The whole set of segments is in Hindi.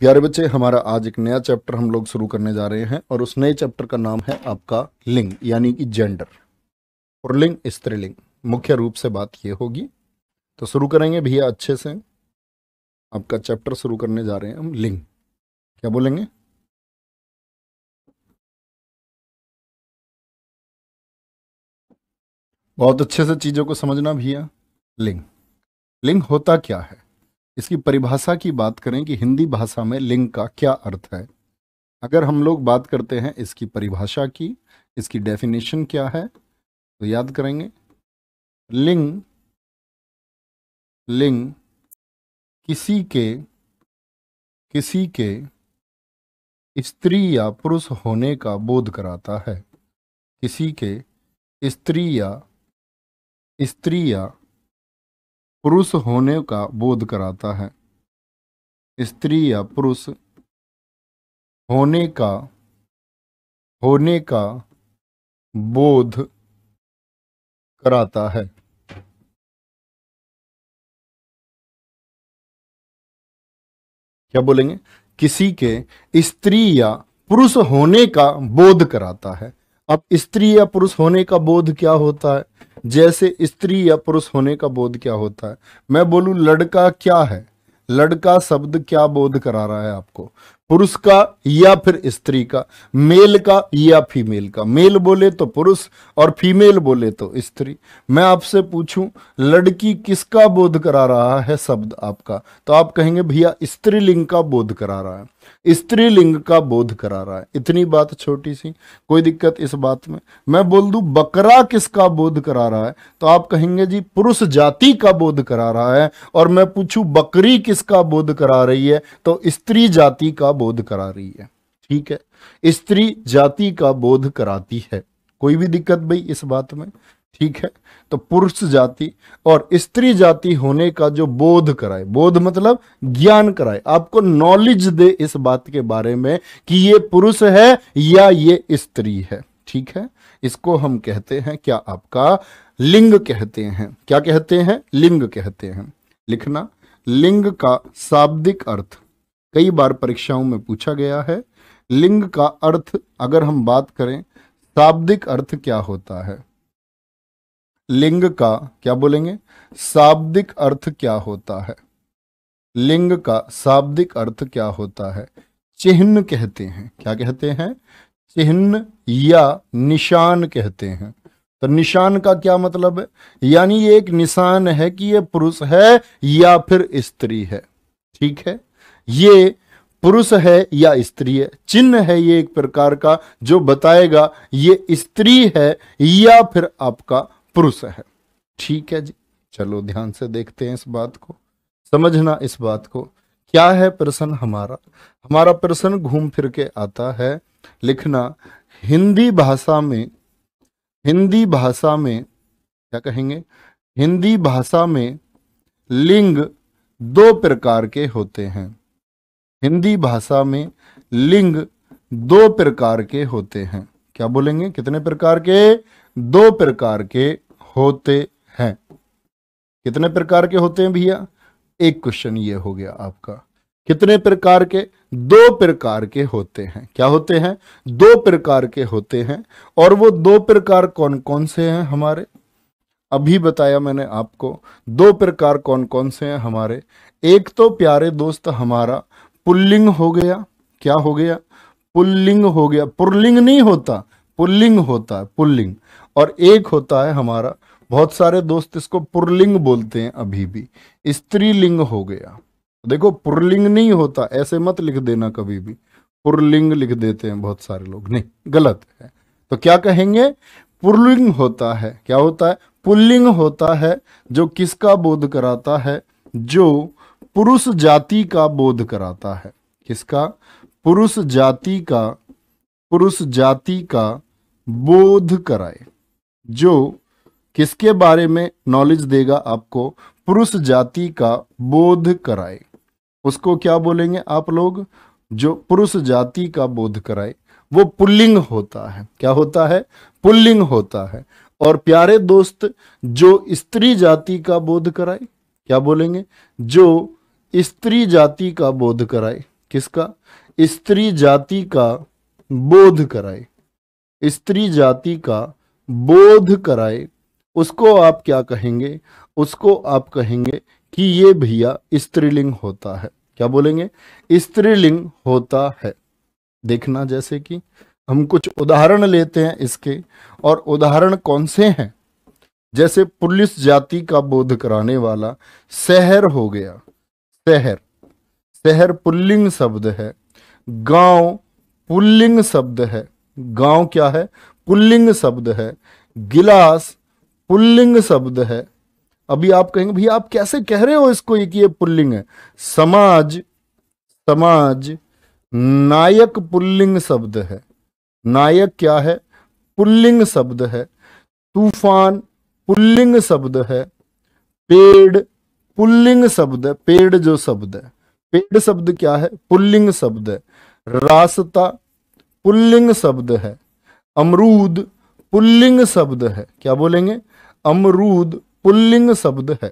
प्यारे बच्चे हमारा आज एक नया चैप्टर हम लोग शुरू करने जा रहे हैं और उस नए चैप्टर का नाम है आपका लिंग यानी कि जेंडर और लिंग स्त्रीलिंग मुख्य रूप से बात ये होगी तो शुरू करेंगे भैया अच्छे से आपका चैप्टर शुरू करने जा रहे हैं हम लिंग क्या बोलेंगे बहुत अच्छे से चीज़ों को समझना भैया लिंग लिंग होता क्या है इसकी परिभाषा की बात करें कि हिंदी भाषा में लिंग का क्या अर्थ है अगर हम लोग बात करते हैं इसकी परिभाषा की इसकी डेफिनेशन क्या है तो याद करेंगे लिंग लिंग किसी के किसी के स्त्री या पुरुष होने का बोध कराता है किसी के स्त्री या स्त्री या पुरुष होने का बोध कराता है स्त्री या पुरुष होने का होने का बोध कराता है क्या बोलेंगे किसी के स्त्री या पुरुष होने का बोध कराता है अब स्त्री या पुरुष होने का बोध क्या होता है जैसे स्त्री या पुरुष होने का बोध क्या होता है मैं बोलू लड़का क्या है लड़का शब्द क्या बोध करा रहा है आपको पुरुष का या फिर स्त्री का मेल का या फीमेल का मेल बोले तो पुरुष और फीमेल बोले तो स्त्री मैं आपसे पूछूं लड़की किसका बोध करा रहा है शब्द आपका तो आप कहेंगे भैया स्त्रीलिंग का बोध करा रहा है स्त्रीलिंग का बोध करा रहा है इतनी बात छोटी सी कोई दिक्कत इस बात में मैं बोल दू बकरा किसका बोध करा रहा है तो आप कहेंगे जी पुरुष जाति का बोध करा रहा है और मैं पूछू बकरी किसका बोध करा रही है तो स्त्री जाति का बोध करा रही है ठीक है स्त्री जाति का बोध कराती है कोई भी दिक्कत भाई इस बात में ठीक है तो पुरुष जाति और स्त्री जाति होने का जो बोध कराए बोध मतलब ज्ञान कराए आपको नॉलेज दे इस बात के बारे में कि ये पुरुष है या ये स्त्री है ठीक है इसको हम कहते हैं क्या आपका लिंग कहते हैं क्या कहते हैं लिंग कहते हैं लिखना लिंग का शाब्दिक अर्थ कई बार परीक्षाओं में पूछा गया है लिंग का अर्थ अगर हम बात करें शाब्दिक अर्थ क्या होता है लिंग का क्या बोलेंगे शाब्दिक अर्थ क्या होता है लिंग का शाब्दिक अर्थ क्या होता है चिन्ह कहते हैं क्या कहते हैं चिन्ह या निशान कहते हैं तो निशान का क्या मतलब है यानी ये एक निशान है कि यह पुरुष है या फिर स्त्री है ठीक है ये पुरुष है या स्त्री है चिन्ह है ये एक प्रकार का जो बताएगा ये स्त्री है या फिर आपका पुरुष है ठीक है जी चलो ध्यान से देखते हैं इस बात को समझना इस बात को क्या है प्रश्न हमारा हमारा प्रश्न घूम फिर के आता है लिखना हिंदी भाषा में हिंदी भाषा में क्या कहेंगे हिंदी भाषा में लिंग दो प्रकार के होते हैं हिंदी भाषा में लिंग दो प्रकार के होते हैं क्या बोलेंगे कितने प्रकार के दो प्रकार के होते हैं कितने प्रकार के होते हैं भैया एक क्वेश्चन ये हो गया आपका कितने प्रकार के दो प्रकार के होते हैं क्या होते हैं दो प्रकार के होते हैं और वो दो प्रकार कौन कौन से हैं हमारे अभी बताया मैंने आपको दो प्रकार कौन कौन से हैं हमारे एक तो प्यारे दोस्त हमारा पुल्लिंग हो गया क्या हो गया पुल्लिंग हो गया पुल्लिंग नहीं होता पुल्लिंग होता है पुल्लिंग और एक होता है हमारा बहुत सारे दोस्त इसको पुरलिंग बोलते हैं अभी भी स्त्रीलिंग हो गया देखो पुरलिंग नहीं होता ऐसे मत लिख देना कभी भी पुरलिंग लिख देते हैं बहुत सारे लोग नहीं गलत है तो क्या कहेंगे पुरलिंग होता है क्या होता है पुल्लिंग होता है जो किसका बोध कराता है जो पुरुष जाति का बोध कराता है किसका पुरुष जाति का पुरुष जाति का बोध कराए जो किसके बारे में नॉलेज देगा आपको पुरुष जाति का बोध कराए उसको क्या बोलेंगे आप लोग जो पुरुष जाति का बोध कराए वो पुल्लिंग होता है क्या होता है पुल्लिंग होता है और प्यारे दोस्त जो स्त्री जाति का बोध कराए क्या बोलेंगे जो स्त्री जाति का बोध कराए किसका स्त्री जाति का बोध कराए स्त्री जाति का बोध कराए उसको आप क्या कहेंगे उसको आप कहेंगे कि ये भैया स्त्रीलिंग होता है क्या बोलेंगे स्त्रीलिंग होता है देखना जैसे कि हम कुछ उदाहरण लेते हैं इसके और उदाहरण कौन से हैं जैसे पुलिस जाति का बोध कराने वाला शहर हो गया शहर शहर पुल्लिंग शब्द है गांव पुल्लिंग शब्द है गांव क्या है पुल्लिंग शब्द है गिलास पुल्लिंग शब्द है अभी आप कहेंगे भैया आप कैसे कह रहे हो इसको ये कि ये पुल्लिंग है समाज समाज नायक पुल्लिंग शब्द है नायक क्या है पुल्लिंग शब्द है तूफान पुल्लिंग शब्द है पेड़ पुल्लिंग शब्द है पेड़ जो शब्द है पेड़ शब्द क्या है पुल्लिंग शब्द है रास्ता पुल्लिंग शब्द है अमरूद पुल्लिंग शब्द है क्या बोलेंगे अमरूद पुल्लिंग शब्द है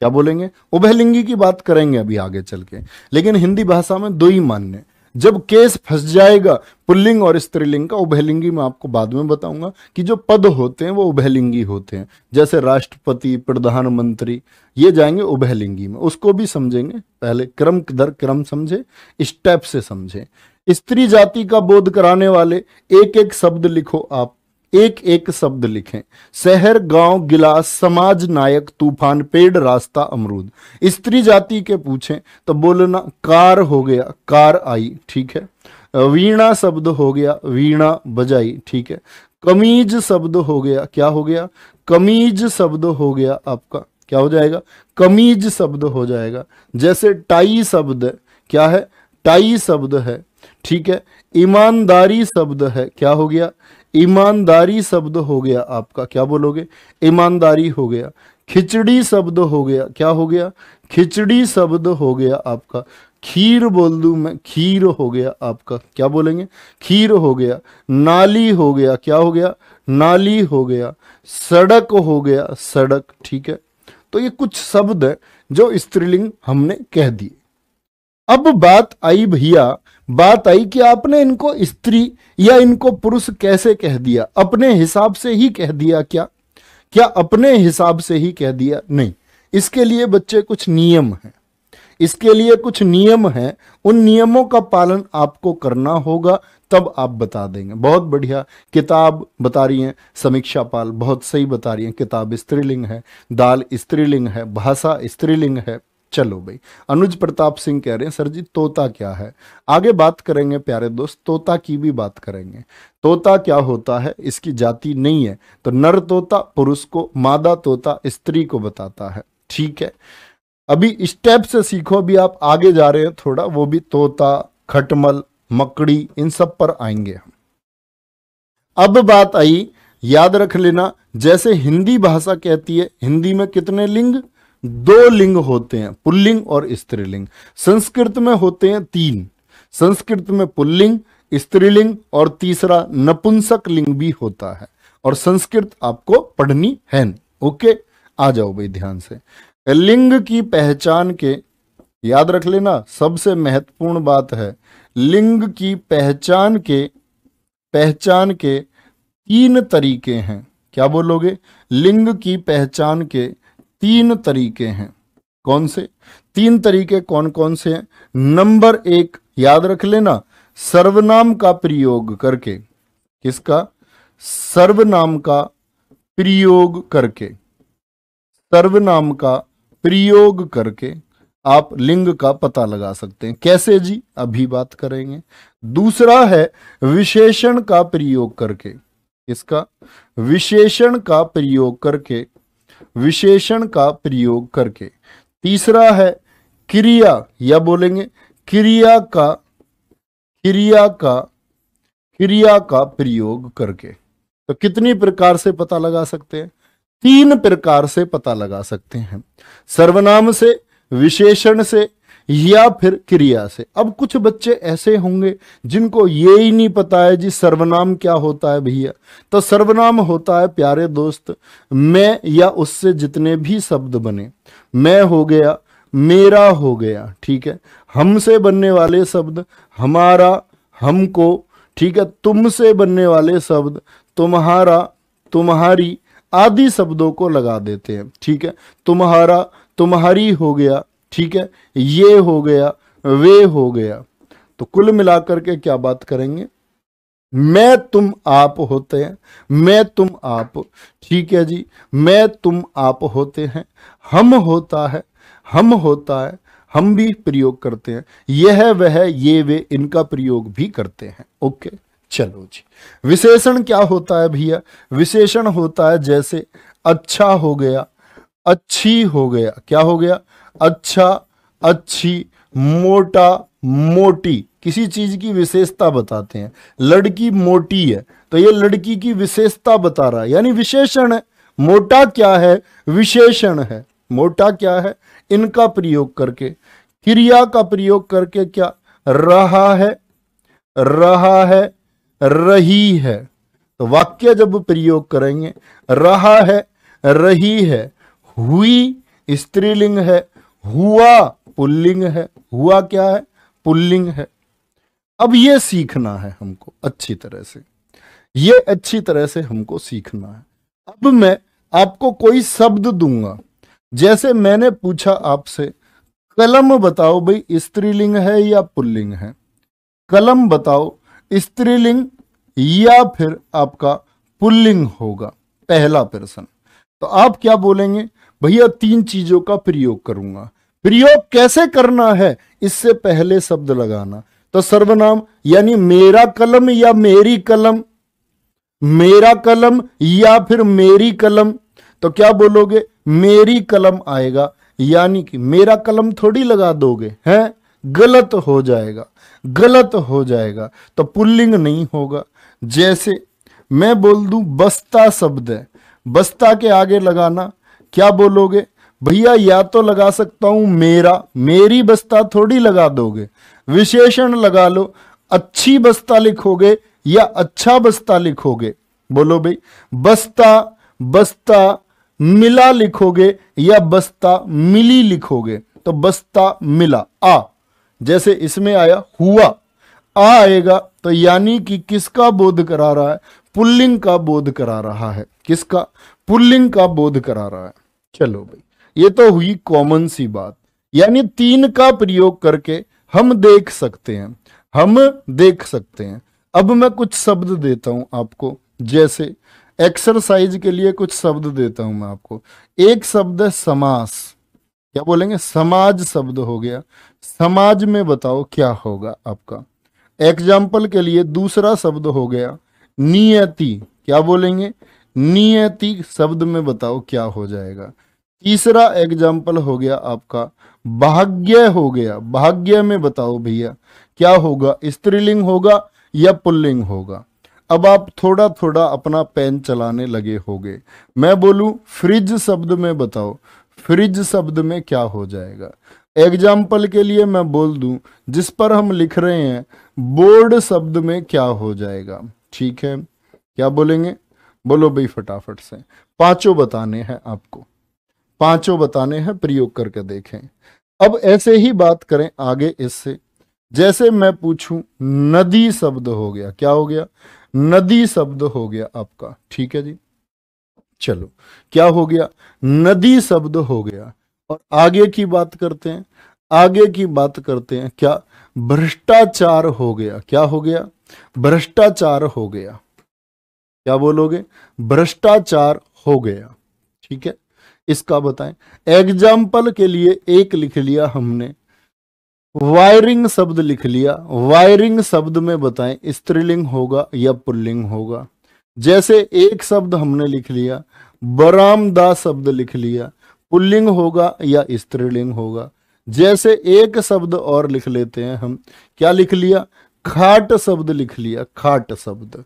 क्या बोलेंगे उभयलिंगी की बात करेंगे अभी आगे चल के लेकिन हिंदी भाषा में दो ही मान्य जब केस फंस जाएगा पुल्लिंग और स्त्रीलिंग का उभयलिंगी मैं आपको बाद में बताऊंगा कि जो पद होते हैं वो उभयलिंगी होते हैं जैसे राष्ट्रपति प्रधानमंत्री ये जाएंगे उभयलिंगी में उसको भी समझेंगे पहले क्रम दर क्रम समझे स्टेप से समझे स्त्री जाति का बोध कराने वाले एक एक शब्द लिखो आप एक एक शब्द लिखें शहर गांव गिलास समाज नायक तूफान पेड़ रास्ता अमरूद स्त्री जाति के पूछें तो बोलना कार हो गया कार आई ठीक है वीणा शब्द हो गया वीणा बजाई ठीक है कमीज शब्द हो गया क्या हो गया कमीज शब्द हो गया आपका क्या हो जाएगा कमीज शब्द हो जाएगा जैसे टाई शब्द क्या है टाई शब्द है ठीक है ईमानदारी शब्द है क्या हो गया ईमानदारी शब्द हो गया आपका क्या बोलोगे ईमानदारी हो गया खिचड़ी शब्द हो गया क्या हो गया खिचड़ी शब्द हो गया आपका खीर बोल दू मैं खीर हो गया आपका क्या बोलेंगे खीर हो गया नाली हो गया क्या हो गया नाली हो गया सड़क हो गया सड़क ठीक है तो ये कुछ शब्द है जो स्त्रीलिंग हमने कह दिए अब बात आई भैया बात आई कि आपने इनको स्त्री या इनको पुरुष कैसे कह दिया अपने हिसाब से ही कह दिया क्या क्या अपने हिसाब से ही कह दिया नहीं इसके लिए बच्चे कुछ नियम हैं इसके लिए कुछ नियम हैं उन नियमों का पालन आपको करना होगा तब आप बता देंगे बहुत बढ़िया किताब बता रही हैं समीक्षा पाल बहुत सही बता रही हैं किताब स्त्रीलिंग है दाल स्त्रीलिंग है भाषा स्त्रीलिंग है चलो भाई अनुज प्रताप सिंह कह रहे हैं सर जी तोता क्या है आगे बात करेंगे प्यारे दोस्त तोता की भी बात करेंगे तोता क्या होता है इसकी जाति नहीं है तो नर तोता पुरुष को मादा तोता स्त्री को बताता है ठीक है अभी स्टेप से सीखो अभी आप आगे जा रहे हैं थोड़ा वो भी तोता खटमल मकड़ी इन सब पर आएंगे हम अब बात आई याद रख लेना जैसे हिंदी भाषा कहती है हिंदी में कितने लिंग दो लिंग होते हैं पुल्लिंग और स्त्रीलिंग संस्कृत में होते हैं तीन संस्कृत में पुल्लिंग स्त्रीलिंग और तीसरा नपुंसक लिंग भी होता है और संस्कृत आपको पढ़नी है ओके आ जाओ भाई ध्यान से लिंग की पहचान के याद रख लेना सबसे महत्वपूर्ण बात है लिंग की पहचान के पहचान के तीन तरीके हैं क्या बोलोगे लिंग की पहचान के तीन तरीके हैं कौन से तीन तरीके कौन कौन से हैं नंबर एक याद रख लेना सर्वनाम का प्रयोग करके किसका सर्वनाम का प्रयोग करके सर्वनाम का प्रयोग करके आप लिंग का पता लगा सकते हैं कैसे जी अभी बात करेंगे दूसरा है विशेषण का प्रयोग करके इसका विशेषण का प्रयोग करके विशेषण का प्रयोग करके तीसरा है क्रिया या बोलेंगे क्रिया का क्रिया का क्रिया का प्रयोग करके तो कितनी प्रकार से पता लगा सकते हैं तीन प्रकार से पता लगा सकते हैं सर्वनाम से विशेषण से या फिर क्रिया से अब कुछ बच्चे ऐसे होंगे जिनको ये ही नहीं पता है जी सर्वनाम क्या होता है भैया तो सर्वनाम होता है प्यारे दोस्त मैं या उससे जितने भी शब्द बने मैं हो गया मेरा हो गया ठीक है हमसे बनने वाले शब्द हमारा हमको ठीक है तुमसे बनने वाले शब्द तुम्हारा तुम्हारी आदि शब्दों को लगा देते हैं ठीक है तुम्हारा तुम्हारी हो गया ठीक है ये हो गया वे हो गया तो कुल मिलाकर के क्या बात करेंगे मैं तुम आप होते हैं मैं तुम आप ठीक है जी मैं तुम आप होते हैं हम होता है हम होता है हम भी प्रयोग करते हैं यह वह ये वे इनका प्रयोग भी करते हैं ओके चलो जी विशेषण क्या होता है भैया विशेषण होता है जैसे अच्छा हो गया अच्छी हो गया क्या हो गया अच्छा अच्छी मोटा मोटी किसी चीज की विशेषता बताते हैं लड़की मोटी है तो ये लड़की की विशेषता बता रहा है यानी विशेषण है मोटा क्या है विशेषण है मोटा क्या है इनका प्रयोग करके क्रिया का प्रयोग करके क्या रहा है रहा है रही है तो वाक्य जब प्रयोग करेंगे रहा है रही है हुई स्त्रीलिंग है हुआ पुल्लिंग है हुआ क्या है पुल्लिंग है अब ये सीखना है हमको अच्छी तरह से ये अच्छी तरह से हमको सीखना है अब मैं आपको कोई शब्द दूंगा जैसे मैंने पूछा आपसे कलम बताओ भाई स्त्रीलिंग है या पुल्लिंग है कलम बताओ स्त्रीलिंग या फिर आपका पुल्लिंग होगा पहला प्रश्न तो आप क्या बोलेंगे भैया तीन चीजों का प्रयोग करूंगा प्रयोग कैसे करना है इससे पहले शब्द लगाना तो सर्वनाम यानी मेरा कलम या मेरी कलम मेरा कलम या फिर मेरी कलम तो क्या बोलोगे मेरी कलम आएगा यानी कि मेरा कलम थोड़ी लगा दोगे हैं गलत हो जाएगा गलत हो जाएगा तो पुल्लिंग नहीं होगा जैसे मैं बोल दूं बस्ता शब्द है बस्ता के आगे लगाना क्या बोलोगे भैया या तो लगा सकता हूं मेरा मेरी बस्ता थोड़ी लगा दोगे विशेषण लगा लो अच्छी बस्ता लिखोगे या अच्छा बस्ता लिखोगे बोलो भाई बस्ता बस्ता मिला लिखोगे या बस्ता मिली लिखोगे तो बस्ता मिला आ जैसे इसमें आया हुआ आ आएगा तो यानी कि किसका बोध करा रहा है पुल्लिंग का बोध करा रहा है किसका पुल्लिंग का बोध करा रहा है चलो भाई ये तो हुई कॉमन सी बात यानी तीन का प्रयोग करके हम देख सकते हैं हम देख सकते हैं अब मैं कुछ शब्द देता हूं आपको जैसे एक्सरसाइज के लिए कुछ शब्द देता हूं मैं आपको एक शब्द है समास क्या बोलेंगे समाज शब्द हो गया समाज में बताओ क्या होगा आपका एग्जाम्पल के लिए दूसरा शब्द हो गया नियति क्या बोलेंगे नियति शब्द में बताओ क्या हो जाएगा तीसरा एग्जाम्पल हो गया आपका भाग्य हो गया भाग्य में बताओ भैया क्या होगा स्त्रीलिंग होगा या पुल्लिंग होगा अब आप थोड़ा थोड़ा अपना पेन चलाने लगे होगे मैं बोलूं फ्रिज शब्द में बताओ फ्रिज शब्द में क्या हो जाएगा एग्जाम्पल के लिए मैं बोल दूं जिस पर हम लिख रहे हैं बोर्ड शब्द में क्या हो जाएगा ठीक है क्या बोलेंगे बोलो भाई फटाफट से पांचों बताने हैं आपको पांचों बताने हैं प्रयोग करके देखें अब ऐसे ही बात करें आगे इससे जैसे मैं पूछूं नदी शब्द हो गया क्या हो गया नदी शब्द हो गया आपका ठीक है जी चलो क्या हो गया नदी शब्द हो गया और आगे की बात करते हैं आगे की बात करते हैं क्या भ्रष्टाचार हो गया क्या हो गया भ्रष्टाचार हो गया क्या बोलोगे भ्रष्टाचार हो गया ठीक है इसका बताएं एग्जाम्पल के लिए एक लिख लिया हमने वायरिंग शब्द लिख लिया वायरिंग शब्द में बताएं स्त्रीलिंग होगा या पुल्लिंग होगा जैसे एक शब्द हमने लिख लिया बरामदा शब्द लिख लिया पुल्लिंग होगा या स्त्रीलिंग होगा जैसे एक शब्द और लिख लेते हैं हम क्या लिख लिया खाट शब्द लिख लिया खाट शब्द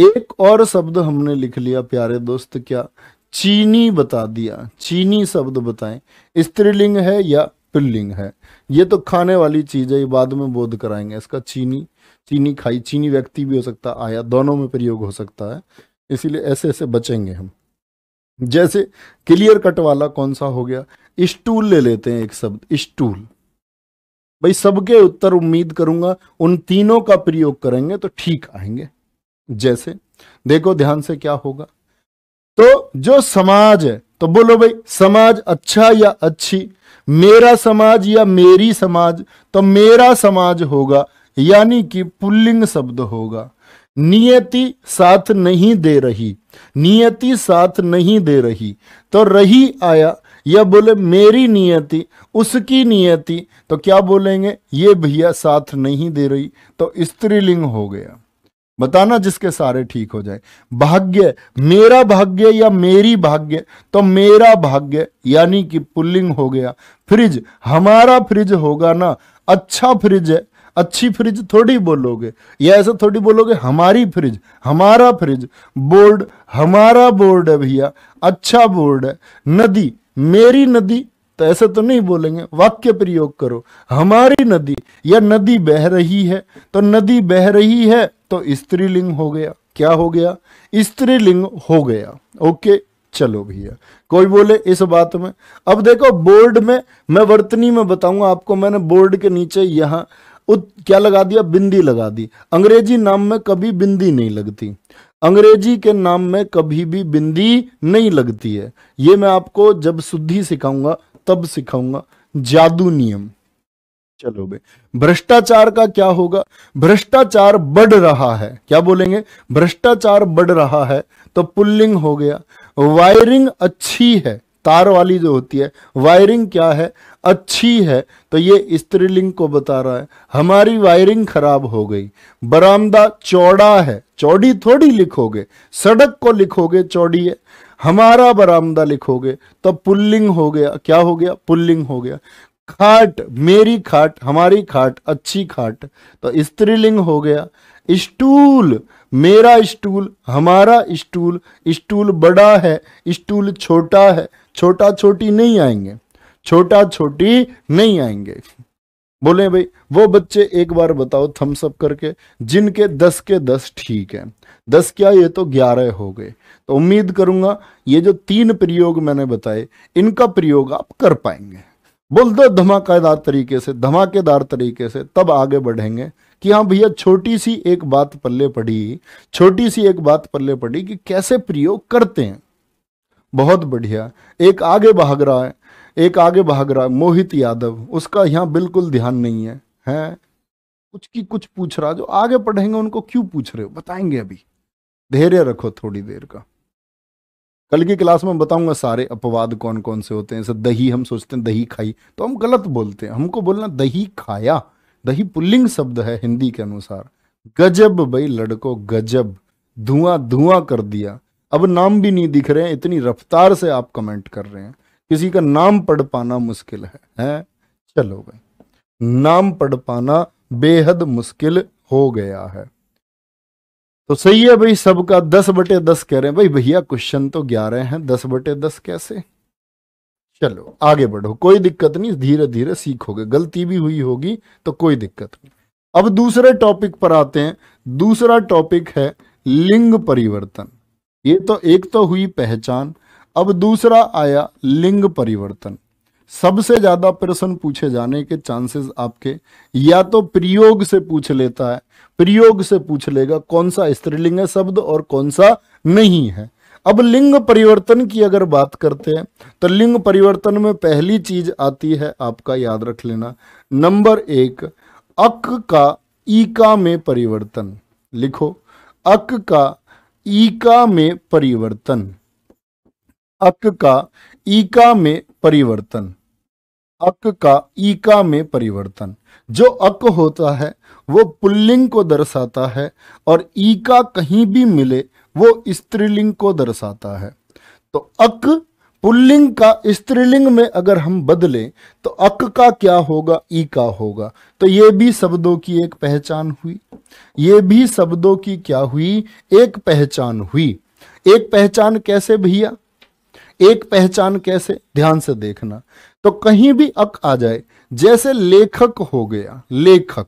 एक और शब्द हमने लिख लिया प्यारे दोस्त क्या चीनी बता दिया चीनी शब्द बताएं स्त्रीलिंग है या पुल्लिंग है ये तो खाने वाली चीज़ है ये बाद में बोध कराएंगे इसका चीनी चीनी खाई चीनी व्यक्ति भी हो सकता आया दोनों में प्रयोग हो सकता है इसीलिए ऐसे ऐसे बचेंगे हम जैसे क्लियर कट वाला कौन सा हो गया स्टूल ले लेते हैं एक शब्द स्टूल भाई सबके उत्तर उम्मीद करूंगा उन तीनों का प्रयोग करेंगे तो ठीक आएंगे जैसे देखो ध्यान से क्या होगा तो जो समाज है तो बोलो भाई समाज अच्छा या अच्छी मेरा समाज या मेरी समाज तो मेरा समाज होगा यानी कि पुल्लिंग शब्द होगा नियति साथ नहीं दे रही नियति साथ नहीं दे रही तो रही आया या बोले मेरी नियति उसकी नियति तो क्या बोलेंगे ये भैया साथ नहीं दे रही तो स्त्रीलिंग हो गया बताना जिसके सारे ठीक हो जाए भाग्य मेरा भाग्य या मेरी भाग्य तो मेरा भाग्य यानी कि पुल्लिंग हो गया फ्रिज हमारा फ्रिज होगा ना अच्छा फ्रिज है अच्छी फ्रिज थोड़ी बोलोगे या ऐसा थोड़ी बोलोगे हमारी फ्रिज हमारा फ्रिज बोर्ड हमारा बोर्ड है भैया अच्छा बोर्ड है नदी मेरी नदी तो ऐसा तो नहीं बोलेंगे वाक्य प्रयोग करो हमारी नदी या नदी बह रही है तो नदी बह रही है तो स्त्रीलिंग हो गया क्या हो गया स्त्रीलिंग हो गया ओके चलो भैया कोई बोले इस बात में अब देखो बोर्ड में मैं वर्तनी में बताऊंगा आपको मैंने बोर्ड के नीचे यहां उत क्या लगा दिया बिंदी लगा दी अंग्रेजी नाम में कभी बिंदी नहीं लगती अंग्रेजी के नाम में कभी भी बिंदी नहीं लगती है ये मैं आपको जब शुद्धि सिखाऊंगा तब सिखाऊंगा जादू नियम चलो बे भ्रष्टाचार का क्या होगा भ्रष्टाचार बढ़ रहा है क्या बोलेंगे भ्रष्टाचार बढ़ रहा है तो पुल्लिंग हो गया वायरिंग अच्छी है तार वाली जो होती है वायरिंग क्या है अच्छी है तो ये स्त्रीलिंग को बता रहा है हमारी वायरिंग खराब हो गई बरामदा चौड़ा है चौड़ी थोड़ी लिखोगे सड़क को लिखोगे चौड़ी है हमारा बरामदा लिखोगे तो पुल्लिंग हो गया क्या हो गया पुल्लिंग हो गया खाट मेरी खाट हमारी खाट अच्छी खाट तो स्त्रीलिंग हो गया स्टूल मेरा स्टूल हमारा स्टूल स्टूल बड़ा है स्टूल छोटा है छोटा छोटी नहीं आएंगे छोटा छोटी नहीं आएंगे बोले भाई वो बच्चे एक बार बताओ थम्स अप करके जिनके दस के दस ठीक है दस क्या ये तो ग्यारह हो गए तो उम्मीद करूंगा ये जो तीन प्रयोग मैंने बताए इनका प्रयोग आप कर पाएंगे बोल दो धमाकेदार तरीके से धमाकेदार तरीके से तब आगे बढ़ेंगे कि हाँ भैया छोटी सी एक बात पल्ले पड़ी छोटी सी एक बात पल्ले पड़ी कि कैसे प्रयोग करते हैं बहुत बढ़िया एक आगे भाग रहा है एक आगे भाग रहा मोहित यादव उसका यहाँ बिल्कुल ध्यान नहीं है हैं कुछ की कुछ पूछ रहा जो आगे पढ़ेंगे उनको क्यों पूछ रहे हो बताएंगे अभी धैर्य रखो थोड़ी देर का कल की क्लास में बताऊंगा सारे अपवाद कौन कौन से होते हैं जैसे दही हम सोचते हैं दही खाई तो हम गलत बोलते हैं हमको बोलना दही खाया दही पुल्लिंग शब्द है हिंदी के अनुसार गजब भाई लड़को गजब धुआं धुआं कर दिया अब नाम भी नहीं दिख रहे हैं इतनी रफ्तार से आप कमेंट कर रहे हैं किसी का नाम पढ़ पाना मुश्किल है हैं चलो भाई नाम पढ़ पाना बेहद मुश्किल हो गया है तो सही है भाई सबका दस बटे दस कह रहे हैं भाई भैया क्वेश्चन तो ग्यारह हैं दस बटे दस कैसे चलो आगे बढ़ो कोई दिक्कत नहीं धीरे धीरे सीखोगे गलती भी हुई होगी तो कोई दिक्कत नहीं अब दूसरे टॉपिक पर आते हैं दूसरा टॉपिक है लिंग परिवर्तन ये तो एक तो हुई पहचान अब दूसरा आया लिंग परिवर्तन सबसे ज्यादा प्रश्न पूछे जाने के चांसेस आपके या तो प्रयोग से पूछ लेता है प्रयोग से पूछ लेगा कौन सा स्त्रीलिंग है शब्द और कौन सा नहीं है अब लिंग परिवर्तन की अगर बात करते हैं तो लिंग परिवर्तन में पहली चीज आती है आपका याद रख लेना नंबर एक अक का ईका में परिवर्तन लिखो अक का ईका में परिवर्तन अक का ईका में परिवर्तन अक का ईका में परिवर्तन जो अक होता है वो पुल्लिंग को दर्शाता है और ईका कहीं भी मिले वो स्त्रीलिंग को दर्शाता है तो अक पुल्लिंग का स्त्रीलिंग में अगर हम बदलें तो अक का क्या होगा ई का होगा तो ये भी शब्दों की एक पहचान हुई ये भी शब्दों की क्या हुई एक पहचान हुई एक पहचान कैसे भैया एक पहचान कैसे ध्यान से देखना तो कहीं भी अक आ जाए जैसे लेखक हो गया लेखक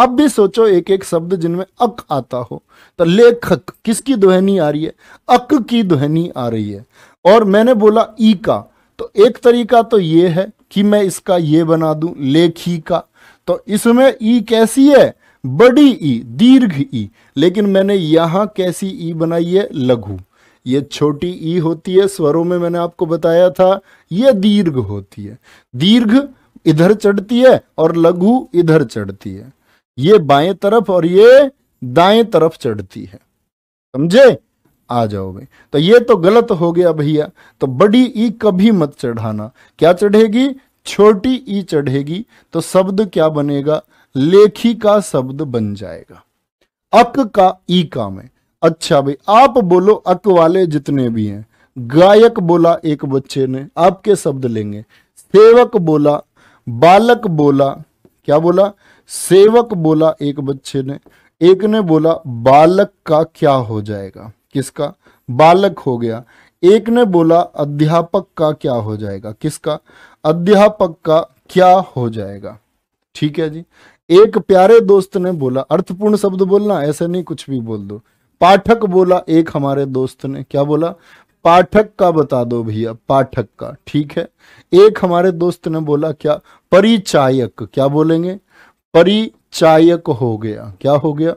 आप भी सोचो एक एक शब्द जिनमें अक आता हो तो लेखक किसकी ध्वनि आ रही है अक की ध्वनि आ रही है और मैंने बोला ई का तो एक तरीका तो ये है कि मैं इसका ये बना दूं लेखी का तो इसमें ई कैसी है बड़ी ई दीर्घ ई लेकिन मैंने यहां कैसी ई बनाई है लघु ये छोटी ई होती है स्वरों में मैंने आपको बताया था यह दीर्घ होती है दीर्घ इधर चढ़ती है और लघु इधर चढ़ती है ये बाएं तरफ और ये दाएं तरफ चढ़ती है समझे आ जाओ भाई तो ये तो गलत हो गया भैया तो बड़ी ई कभी मत चढ़ाना क्या चढ़ेगी छोटी ई चढ़ेगी तो शब्द क्या बनेगा लेखी का शब्द बन जाएगा अक का ई काम है अच्छा भाई आप बोलो अक वाले जितने भी हैं गायक बोला एक बच्चे ने आपके शब्द लेंगे सेवक बोला बालक बोला क्या बोला सेवक बोला एक बच्चे ने एक ने बोला बालक का क्या हो जाएगा किसका बालक हो गया एक ने बोला अध्यापक का क्या हो जाएगा किसका अध्यापक का क्या हो जाएगा ठीक है जी एक प्यारे दोस्त ने बोला अर्थपूर्ण शब्द बोलना ऐसे नहीं कुछ भी बोल दो पाठक बोला एक हमारे दोस्त ने क्या बोला पाठक का बता दो भैया पाठक का ठीक है एक हमारे दोस्त ने बोला क्या परिचायक क्या बोलेंगे परिचायक हो गया क्या हो गया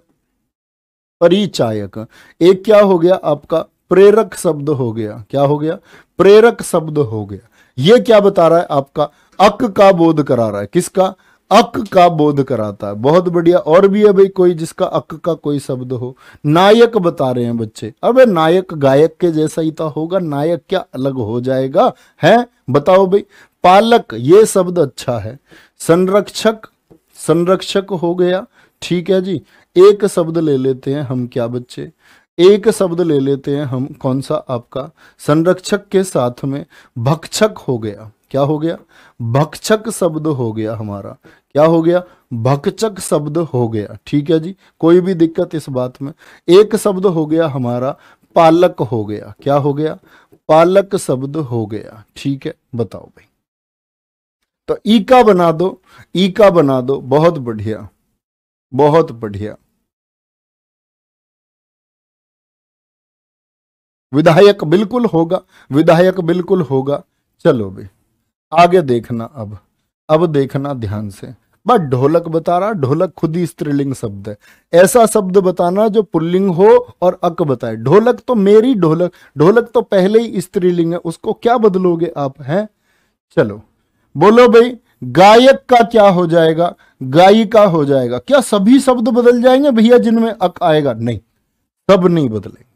परिचायक एक क्या हो गया आपका प्रेरक शब्द हो गया क्या हो गया प्रेरक शब्द हो गया यह क्या बता रहा है आपका अक का बोध करा रहा है किसका अक का बोध कराता है बहुत बढ़िया और भी है भाई कोई जिसका अक का कोई शब्द हो नायक बता रहे हैं बच्चे अबे नायक गायक के जैसा ही तो होगा नायक क्या अलग हो जाएगा है बताओ भाई पालक ये शब्द अच्छा है संरक्षक संरक्षक हो गया ठीक है जी एक शब्द ले लेते हैं हम क्या बच्चे एक शब्द ले लेते हैं हम कौन सा आपका संरक्षक के साथ में भक्षक हो गया क्या हो गया भक्षक शब्द हो गया हमारा क्या हो गया भक्षक शब्द हो गया ठीक है जी कोई भी दिक्कत इस बात में एक शब्द हो गया हमारा पालक हो गया क्या हो गया पालक शब्द हो गया ठीक है बताओ भाई तो ई का बना दो ई का बना दो बहुत बढ़िया बहुत बढ़िया विधायक बिल्कुल होगा विधायक बिल्कुल होगा चलो भाई आगे देखना अब अब देखना ध्यान से बट ढोलक बता रहा ढोलक खुद ही स्त्रीलिंग शब्द है ऐसा शब्द बताना जो पुल्लिंग हो और अक बताए ढोलक तो मेरी ढोलक ढोलक तो पहले ही स्त्रीलिंग है उसको क्या बदलोगे आप हैं चलो बोलो भाई गायक का क्या हो जाएगा गायिका हो जाएगा क्या सभी शब्द बदल जाएंगे भैया जिनमें अक आएगा नहीं सब नहीं बदलेगा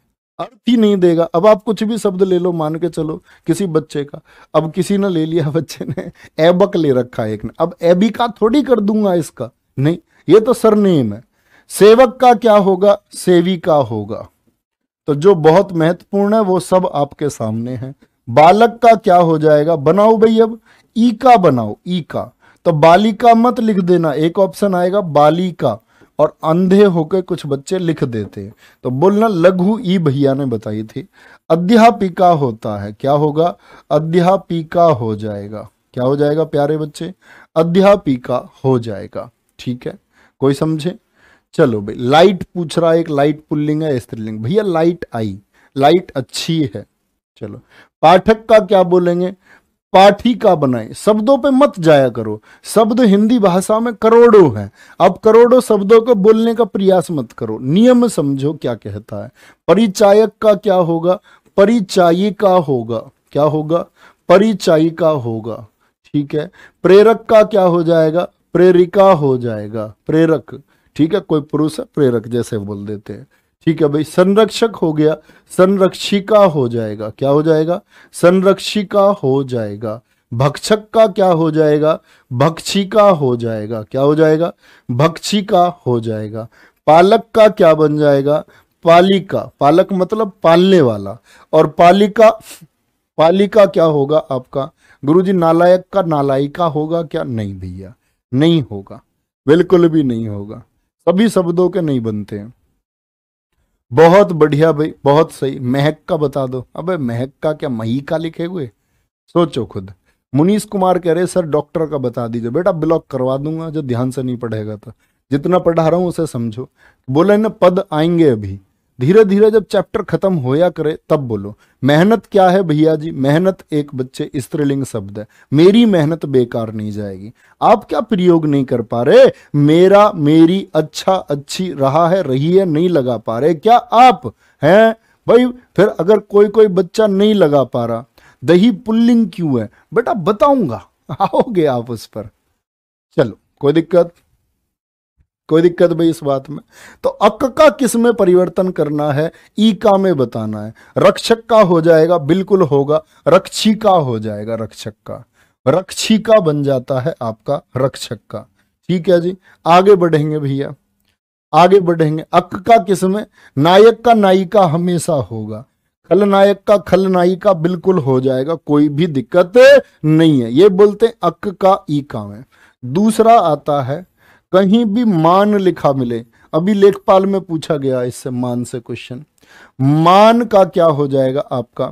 अर्थ ही नहीं देगा अब आप कुछ भी शब्द ले लो मान के चलो किसी बच्चे का अब किसी ने ले लिया बच्चे ने एबक ले रखा एक ने अब एबिका थोड़ी कर दूंगा इसका नहीं ये तो सरनेम है सेवक का क्या होगा सेविका होगा तो जो बहुत महत्वपूर्ण है वो सब आपके सामने है बालक का क्या हो जाएगा बनाओ भाई अब ई का बनाओ ई का तो बालिका मत लिख देना एक ऑप्शन आएगा बालिका और अंधे होकर कुछ बच्चे लिख देते हैं तो बोलना लघु ई भैया ने बताई थी अध्यापिका होता है क्या होगा अध्यापिका हो जाएगा क्या हो जाएगा प्यारे बच्चे अध्यापिका हो जाएगा ठीक है कोई समझे चलो भाई लाइट पूछ रहा है एक लाइट पुल्लिंग है स्त्रीलिंग भैया लाइट आई लाइट अच्छी है चलो पाठक का क्या बोलेंगे पाठी का बनाए शब्दों पे मत जाया करो शब्द हिंदी भाषा में करोड़ों हैं अब करोड़ों शब्दों को बोलने का प्रयास मत करो नियम समझो क्या कहता है परिचायक का क्या होगा परिचायिका होगा क्या होगा परिचायिका होगा ठीक है प्रेरक का क्या हो जाएगा प्रेरिका हो जाएगा प्रेरक ठीक है कोई पुरुष है प्रेरक जैसे बोल देते हैं ठीक है भाई संरक्षक हो गया संरक्षिका हो जाएगा क्या हो जाएगा संरक्षिका हो जाएगा भक्षक का क्या हो जाएगा भक्षिका हो जाएगा क्या हो जाएगा भक्षिका हो जाएगा पालक का क्या बन जाएगा पालिका पालक मतलब पालने वाला और पालिका पालिका क्या होगा आपका गुरुजी नालायक का नालायिका होगा क्या नहीं भैया नहीं होगा बिल्कुल भी नहीं होगा सभी शब्दों के नहीं बनते हैं बहुत बढ़िया भाई बहुत सही महक का बता दो अबे महक का क्या मही का लिखे हुए सोचो खुद मुनीष कुमार कह रहे सर डॉक्टर का बता दीजिए बेटा ब्लॉक करवा दूंगा जो ध्यान से नहीं पढ़ेगा तो जितना पढ़ा रहा हूं उसे समझो बोले ना पद आएंगे अभी धीरे धीरे जब चैप्टर खत्म होया करे तब बोलो मेहनत क्या है भैया जी मेहनत एक बच्चे स्त्रीलिंग शब्द है मेरी मेहनत बेकार नहीं जाएगी आप क्या प्रयोग नहीं कर पा रहे मेरा मेरी अच्छा अच्छी रहा है रही है नहीं लगा पा रहे क्या आप हैं भाई फिर अगर कोई कोई बच्चा नहीं लगा पा रहा दही पुल्लिंग क्यों है बेटा बताऊंगा आओगे आप उस पर चलो कोई दिक्कत कोई दिक्कत भाई इस बात में तो अक का किस में परिवर्तन करना है ई का में बताना है रक्षक का हो जाएगा बिल्कुल होगा रक्षी का हो जाएगा रक्षक का रक्षी का बन जाता है आपका रक्षक का ठीक है जी आगे बढ़ेंगे भैया आगे बढ़ेंगे अक का किस में नायक का नायिका हमेशा होगा खलनायक का खलनायिका बिल्कुल हो जाएगा कोई भी दिक्कत नहीं है ये बोलते अक का ई का में दूसरा आता है कहीं भी मान लिखा मिले अभी लेखपाल में पूछा गया इससे मान से क्वेश्चन मान का क्या हो जाएगा आपका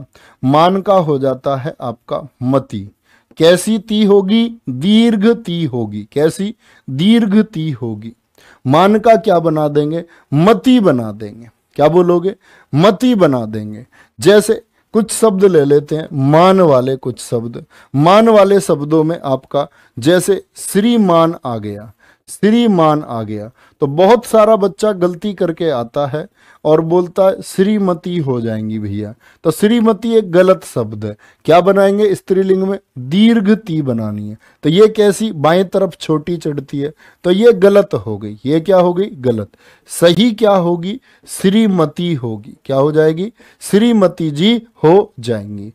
मान का हो जाता है आपका मती कैसी ती होगी दीर्घ ती होगी कैसी दीर्घ ती होगी मान का क्या बना देंगे मती बना देंगे क्या बोलोगे मती बना देंगे जैसे कुछ शब्द ले लेते हैं मान वाले कुछ शब्द मान वाले शब्दों में आपका जैसे श्रीमान आ गया श्रीमान आ गया तो बहुत सारा बच्चा गलती करके आता है और बोलता है श्रीमती हो जाएंगी भैया तो श्रीमती एक गलत शब्द है क्या बनाएंगे स्त्रीलिंग में दीर्घ ती बनानी है तो ये कैसी बाएं तरफ छोटी चढ़ती है तो ये गलत हो गई ये क्या हो गई गलत सही क्या होगी श्रीमती होगी क्या हो जाएगी श्रीमती जी हो जाएंगी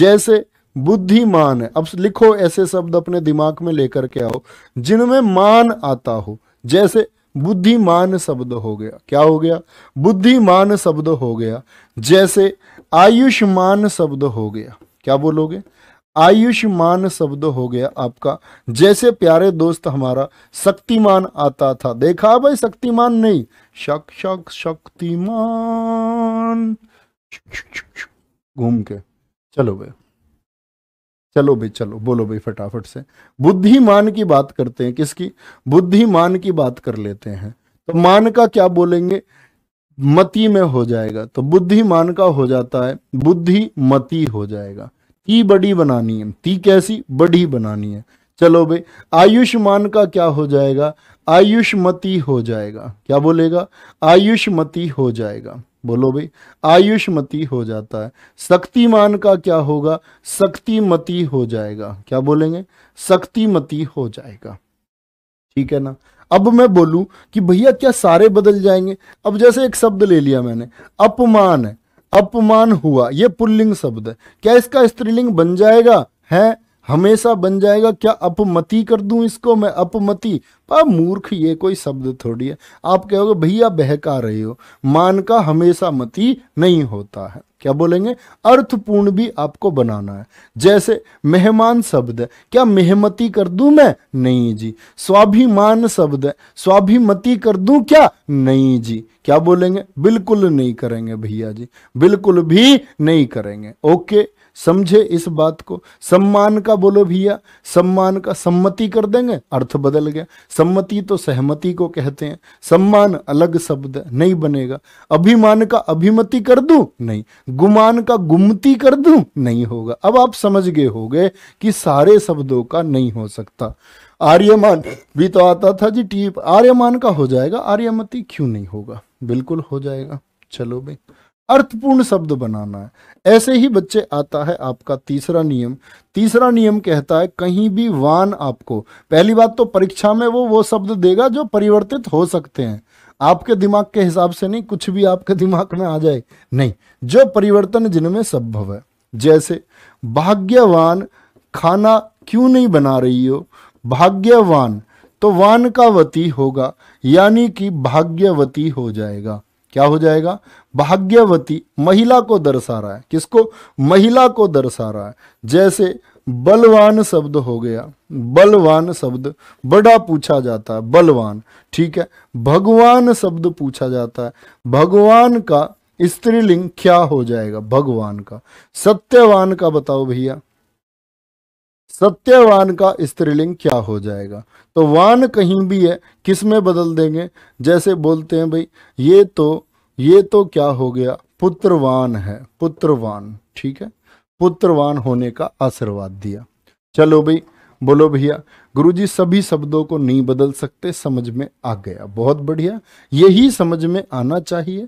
जैसे बुद्धिमान है अब लिखो ऐसे शब्द अपने दिमाग में लेकर के आओ जिनमें मान आता हो जैसे बुद्धिमान शब्द हो गया क्या हो गया बुद्धिमान शब्द हो गया जैसे आयुष्मान शब्द हो गया क्या बोलोगे आयुष्मान शब्द हो गया आपका जैसे प्यारे दोस्त हमारा शक्तिमान आता था देखा भाई शक्तिमान नहीं शक शक शक्तिमान घूम के चलो भाई चलो भाई चलो बोलो भाई फटाफट से बुद्धिमान की बात करते हैं किसकी बुद्धिमान की बात कर लेते हैं तो मान का क्या बोलेंगे मती में हो जाएगा तो बुद्धिमान का हो जाता है बुद्धि मती हो जाएगा ती बड़ी बनानी है ती कैसी बड़ी बनानी है चलो भाई आयुष्मान का क्या हो जाएगा आयुष्मती हो जाएगा क्या बोलेगा आयुष्मती हो जाएगा बोलो भाई आयुषमती हो जाता है शक्तिमान का क्या होगा शक्तिमती हो जाएगा क्या बोलेंगे शक्तिमती हो जाएगा ठीक है ना अब मैं बोलूं कि भैया क्या सारे बदल जाएंगे अब जैसे एक शब्द ले लिया मैंने अपमान है अपमान हुआ यह पुल्लिंग शब्द है क्या इसका स्त्रीलिंग बन जाएगा है हमेशा बन जाएगा क्या अपमति कर दूं इसको मैं अपमति पर मूर्ख ये कोई शब्द थोड़ी है आप कहोगे भैया बहका रहे हो मान का हमेशा मति नहीं होता है क्या बोलेंगे अर्थपूर्ण भी आपको बनाना है जैसे मेहमान शब्द है क्या मेहमति कर दूं मैं नहीं जी स्वाभिमान शब्द है स्वाभिमति कर दूं क्या नहीं जी क्या बोलेंगे बिल्कुल नहीं करेंगे भैया जी बिल्कुल भी नहीं करेंगे ओके समझे इस बात को सम्मान का बोलो भैया सम्मान का सम्मति कर देंगे अर्थ बदल गया सम्मति तो सहमति को कहते हैं सम्मान अलग शब्द नहीं बनेगा अभिमान का अभिमति कर दूं नहीं गुमान का गुमती कर दूं नहीं होगा अब आप समझ गए हो गए कि सारे शब्दों का नहीं हो सकता आर्यमान भी तो आता था जी टीप आर्यमान का हो जाएगा आर्यमति क्यों नहीं होगा बिल्कुल हो जाएगा चलो भाई अर्थपूर्ण शब्द बनाना है ऐसे ही बच्चे आता है आपका तीसरा नियम तीसरा नियम कहता है कहीं भी वान आपको पहली बात तो परीक्षा में वो वो शब्द देगा जो परिवर्तित हो सकते हैं आपके दिमाग के हिसाब से नहीं कुछ भी आपके दिमाग में आ जाए नहीं जो परिवर्तन जिनमें संभव है जैसे भाग्यवान खाना क्यों नहीं बना रही हो भाग्यवान तो वान का वती होगा यानी कि भाग्यवती हो जाएगा क्या हो जाएगा भाग्यवती महिला को दर्शा रहा है किसको महिला को दर्शा रहा है जैसे बलवान शब्द हो गया बलवान शब्द बड़ा पूछा जाता है बलवान ठीक है भगवान शब्द पूछा जाता है भगवान का स्त्रीलिंग क्या हो जाएगा भगवान का सत्यवान का बताओ भैया सत्यवान का स्त्रीलिंग क्या हो जाएगा तो वान कहीं भी है किस में बदल देंगे जैसे बोलते हैं भाई ये तो ये तो क्या हो गया पुत्रवान है पुत्रवान ठीक है पुत्रवान होने का आशीर्वाद दिया चलो भाई बोलो भैया गुरुजी सभी शब्दों को नहीं बदल सकते समझ में आ गया बहुत बढ़िया यही समझ में आना चाहिए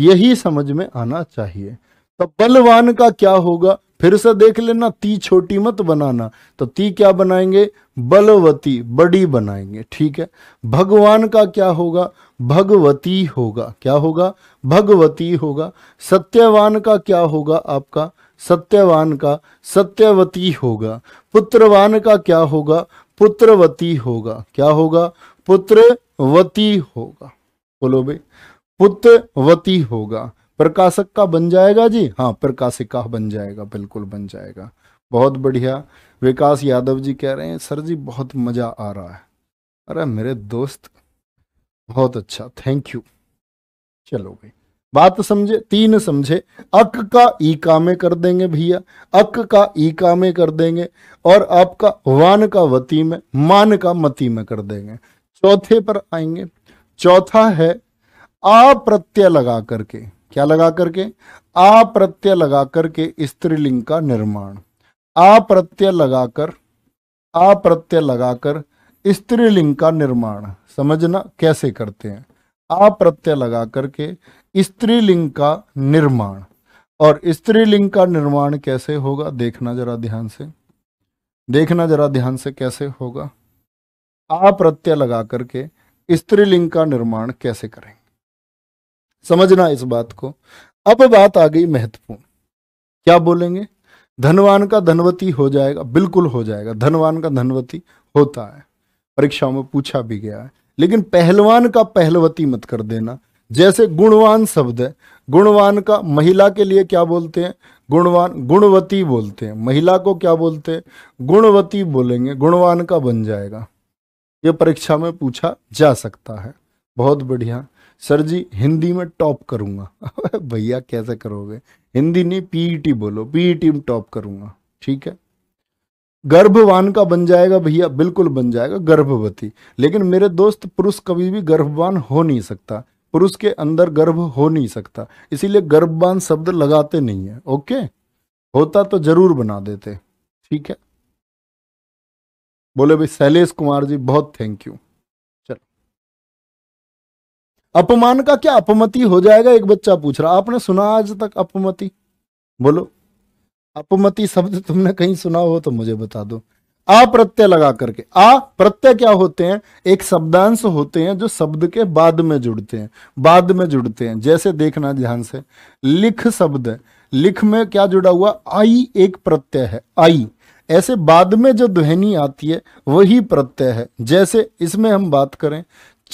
यही समझ में आना चाहिए तो बलवान का क्या होगा फिर से देख लेना ती छोटी मत बनाना तो ती क्या बनाएंगे बलवती बड़ी बनाएंगे ठीक है भगवान का क्या होगा भगवती होगा क्या होगा भगवती होगा सत्यवान का क्या होगा आपका सत्यवान का सत्यवती होगा पुत्रवान का क्या होगा पुत्रवती होगा क्या होगा पुत्रवती होगा बोलो भाई पुत्रवती होगा प्रकाशक का बन जाएगा जी हाँ प्रकाशिका बन जाएगा बिल्कुल बन जाएगा बहुत बढ़िया विकास यादव जी कह रहे हैं सर जी बहुत मज़ा आ रहा है अरे मेरे दोस्त बहुत अच्छा थैंक यू चलो भाई बात समझे तीन समझे अक का ईका में कर देंगे भैया अक का ईका में कर देंगे और आपका वान का वती में मान का मती में कर देंगे चौथे पर आएंगे चौथा है आ प्रत्यय लगा करके क्या लगा करके आप्रत्यय लगा करके स्त्रीलिंग का निर्माण अप्रत्यय लगाकर अप्रत्यय लगाकर स्त्रीलिंग का निर्माण समझना कैसे करते हैं अप्रत्यय लगा करके स्त्रीलिंग का निर्माण और स्त्रीलिंग का निर्माण कैसे होगा देखना जरा ध्यान से देखना जरा ध्यान से कैसे होगा अप्रत्यय लगा करके स्त्रीलिंग का निर्माण कैसे करेंगे समझना इस बात को अब बात आ गई महत्वपूर्ण क्या बोलेंगे धनवान का धनवती हो जाएगा बिल्कुल हो जाएगा धनवान का धनवती होता है परीक्षा में पूछा भी गया है लेकिन पहलवान का पहलवती मत कर देना जैसे गुणवान शब्द है गुणवान का महिला के लिए क्या बोलते हैं गुणवान गुणवती बोलते हैं महिला को क्या बोलते हैं गुणवती बोलेंगे गुणवान का बन जाएगा ये परीक्षा में पूछा जा सकता है बहुत बढ़िया सर जी हिंदी में टॉप करूंगा भैया कैसे करोगे हिंदी नहीं पीईटी e बोलो पीईटी e में टॉप करूंगा ठीक है गर्भवान का बन जाएगा भैया बिल्कुल बन जाएगा गर्भवती लेकिन मेरे दोस्त पुरुष कभी भी गर्भवान हो नहीं सकता पुरुष के अंदर गर्भ हो नहीं सकता इसीलिए गर्भवान शब्द लगाते नहीं है ओके होता तो जरूर बना देते ठीक है बोले भाई शैलेश कुमार जी बहुत थैंक यू अपमान का क्या अपमति हो जाएगा एक बच्चा पूछ रहा आपने सुना आज तक अपमति बोलो अपमति शब्द तुमने कहीं सुना हो तो मुझे बता दो आ प्रत्यय लगा करके आ प्रत्यय क्या होते हैं एक शब्दांश होते हैं जो शब्द के बाद में जुड़ते हैं बाद में जुड़ते हैं जैसे देखना ध्यान से लिख शब्द लिख में क्या जुड़ा हुआ आई एक प्रत्यय है आई ऐसे बाद में जो ध्वनि आती है वही प्रत्यय है जैसे इसमें हम बात करें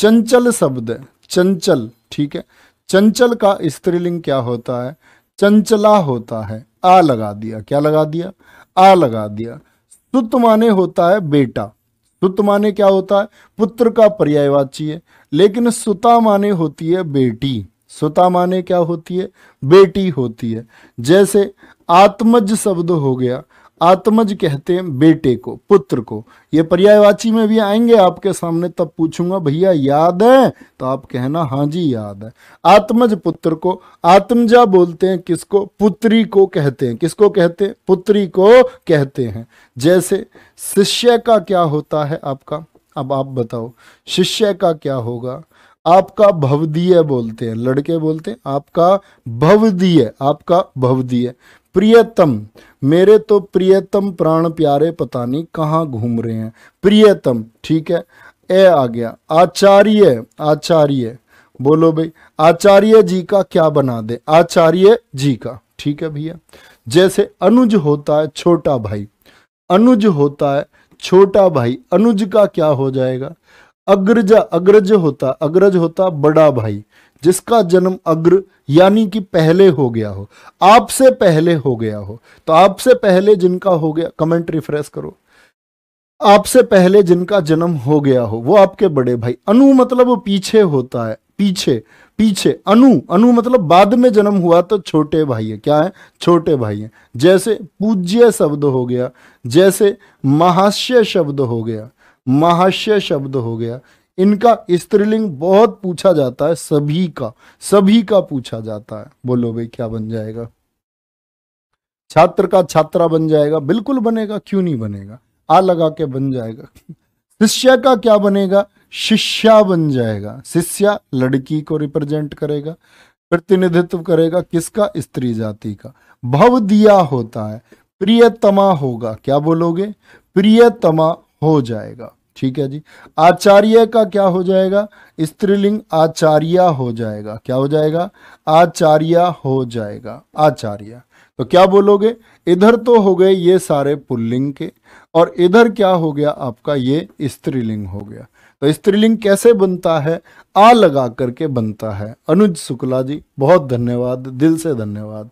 चंचल शब्द चंचल ठीक है चंचल का स्त्रीलिंग क्या होता है चंचला होता है आ लगा दिया क्या लगा दिया आ लगा दिया सुत माने होता है बेटा सुत माने क्या होता है पुत्र का पर्यायवाची है लेकिन सुता माने होती है बेटी सुता माने क्या होती है बेटी होती है जैसे आत्मज शब्द हो गया आत्मज कहते हैं बेटे को पुत्र को ये पर्यायवाची में भी आएंगे आपके सामने तब पूछूंगा भैया याद है तो आप कहना हाँ जी याद है आत्मज पुत्र को आत्मजा बोलते हैं किसको पुत्री को कहते हैं किसको कहते हैं पुत्री को कहते हैं जैसे शिष्य का क्या होता है आपका अब आप बताओ शिष्य का क्या होगा आपका भवदीय बोलते हैं लड़के बोलते हैं आपका भवदीय आपका भवदीय प्रियतम मेरे तो प्रियतम प्राण प्यारे पता नहीं कहाँ घूम रहे हैं प्रियतम ठीक है ए आ गया आचार्य आचार्य बोलो भाई आचार्य जी का क्या बना दे आचार्य जी का ठीक है भैया जैसे अनुज होता है छोटा भाई अनुज होता है छोटा भाई अनुज का क्या हो जाएगा अग्रज अग्रज होता अग्रज होता बड़ा भाई जिसका जन्म अग्र यानी कि पहले हो गया हो आपसे पहले हो गया हो तो आपसे पहले जिनका हो गया कमेंट रिफ्रेश करो आपसे पहले जिनका जन्म हो गया हो वो आपके बड़े भाई अनु मतलब पीछे होता है पीछे पीछे अनु अनु मतलब बाद में जन्म हुआ तो छोटे भाई है क्या है छोटे भाई है जैसे पूज्य शब्द हो गया जैसे महाश्य शब्द हो गया महाश्य शब्द हो गया इनका स्त्रीलिंग बहुत पूछा जाता है सभी का सभी का पूछा जाता है बोलो भाई क्या बन जाएगा छात्र का छात्रा बन जाएगा बिल्कुल बनेगा क्यों नहीं बनेगा आ लगा के बन जाएगा शिष्य का क्या बनेगा शिष्या बन जाएगा शिष्या लड़की को रिप्रेजेंट करेगा प्रतिनिधित्व करेगा किसका स्त्री जाति का भव दिया होता है प्रियतमा होगा क्या बोलोगे प्रियतमा हो जाएगा ठीक है जी आचार्य का क्या हो जाएगा स्त्रीलिंग आचार्य हो जाएगा क्या हो जाएगा आचार्य हो जाएगा आचार्य तो क्या बोलोगे इधर तो हो गए ये सारे पुल्लिंग के और इधर क्या हो गया आपका ये स्त्रीलिंग हो गया तो स्त्रीलिंग कैसे बनता है आ लगा करके बनता है अनुज शुक्ला जी बहुत धन्यवाद दिल से धन्यवाद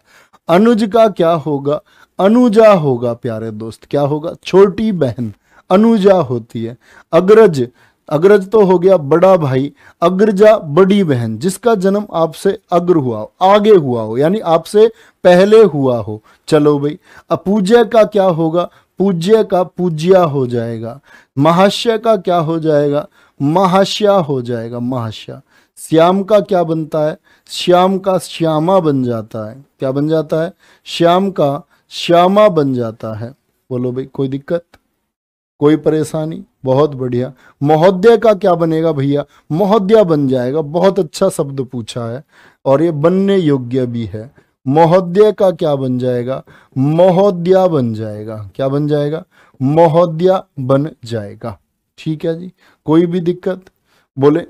अनुज का क्या होगा अनुजा होगा प्यारे दोस्त क्या होगा छोटी बहन अनुजा होती है अग्रज अग्रज तो हो गया बड़ा भाई अग्रजा बड़ी बहन जिसका जन्म आपसे अग्र हुआ हो आगे हुआ हो यानी आपसे पहले हुआ हो चलो भाई अपूज्य का क्या होगा पूज्य का पूज्या हो जाएगा महाशय का क्या हो जाएगा महाश्या हो जाएगा महाश्या श्याम का क्या बनता है श्याम का श्यामा बन जाता है क्या बन जाता है श्याम का श्यामा बन जाता है बोलो भाई कोई दिक्कत कोई परेशानी बहुत बढ़िया महोदय का क्या बनेगा भैया महोदया बन जाएगा बहुत अच्छा शब्द पूछा है और ये बनने योग्य भी है महोदय का क्या बन जाएगा महोदया बन जाएगा क्या बन जाएगा महोदया बन जाएगा ठीक है जी कोई भी दिक्कत बोले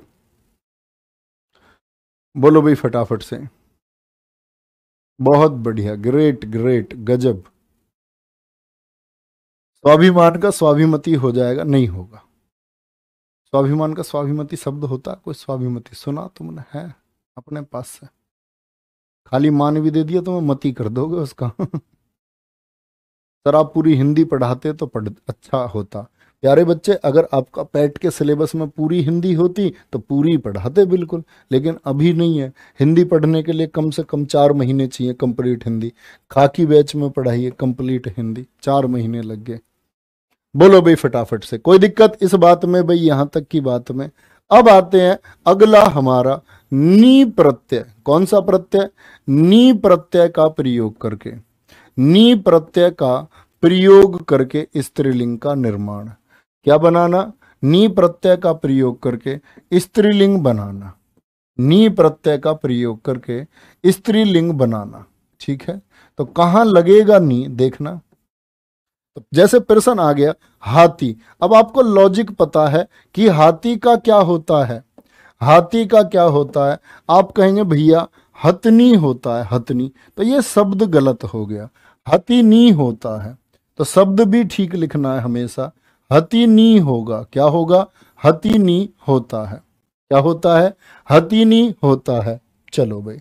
बोलो भाई फटाफट से बहुत बढ़िया ग्रेट ग्रेट गजब स्वाभिमान का स्वाभिमति हो जाएगा नहीं होगा स्वाभिमान का स्वाभिमति शब्द होता कोई स्वाभिमति सुना तुमने तो है अपने पास से खाली मान भी दे दिया तो मैं मती कर दोगे उसका सर आप पूरी हिंदी पढ़ाते तो पढ़ अच्छा होता प्यारे बच्चे अगर आपका पैट के सिलेबस में पूरी हिंदी होती तो पूरी पढ़ाते बिल्कुल लेकिन अभी नहीं है हिंदी पढ़ने के लिए कम से कम चार महीने चाहिए कंप्लीट हिंदी खाकी बैच में पढ़ाइए कंप्लीट हिंदी चार महीने लग गए बोलो भाई फटाफट से कोई दिक्कत इस बात में भाई यहां तक की बात में अब आते हैं अगला हमारा नी प्रत्यय कौन सा प्रत्यय नी प्रत्यय का प्रयोग करके नी प्रत्यय का प्रयोग करके स्त्रीलिंग का निर्माण क्या बनाना नी प्रत्यय का प्रयोग करके स्त्रीलिंग बनाना नी प्रत्यय का प्रयोग करके स्त्रीलिंग बनाना ठीक है तो कहां लगेगा नी देखना जैसे पर्सन आ गया हाथी अब आपको लॉजिक पता है कि हाथी का क्या होता है हाथी का क्या होता है आप कहेंगे भैया हथनी होता है हथनी तो ये शब्द गलत हो गया हथीनी होता है तो शब्द भी ठीक लिखना है हमेशा हतिनी होगा क्या होगा हतिनी होता है क्या होता है हतिनी होता है चलो भाई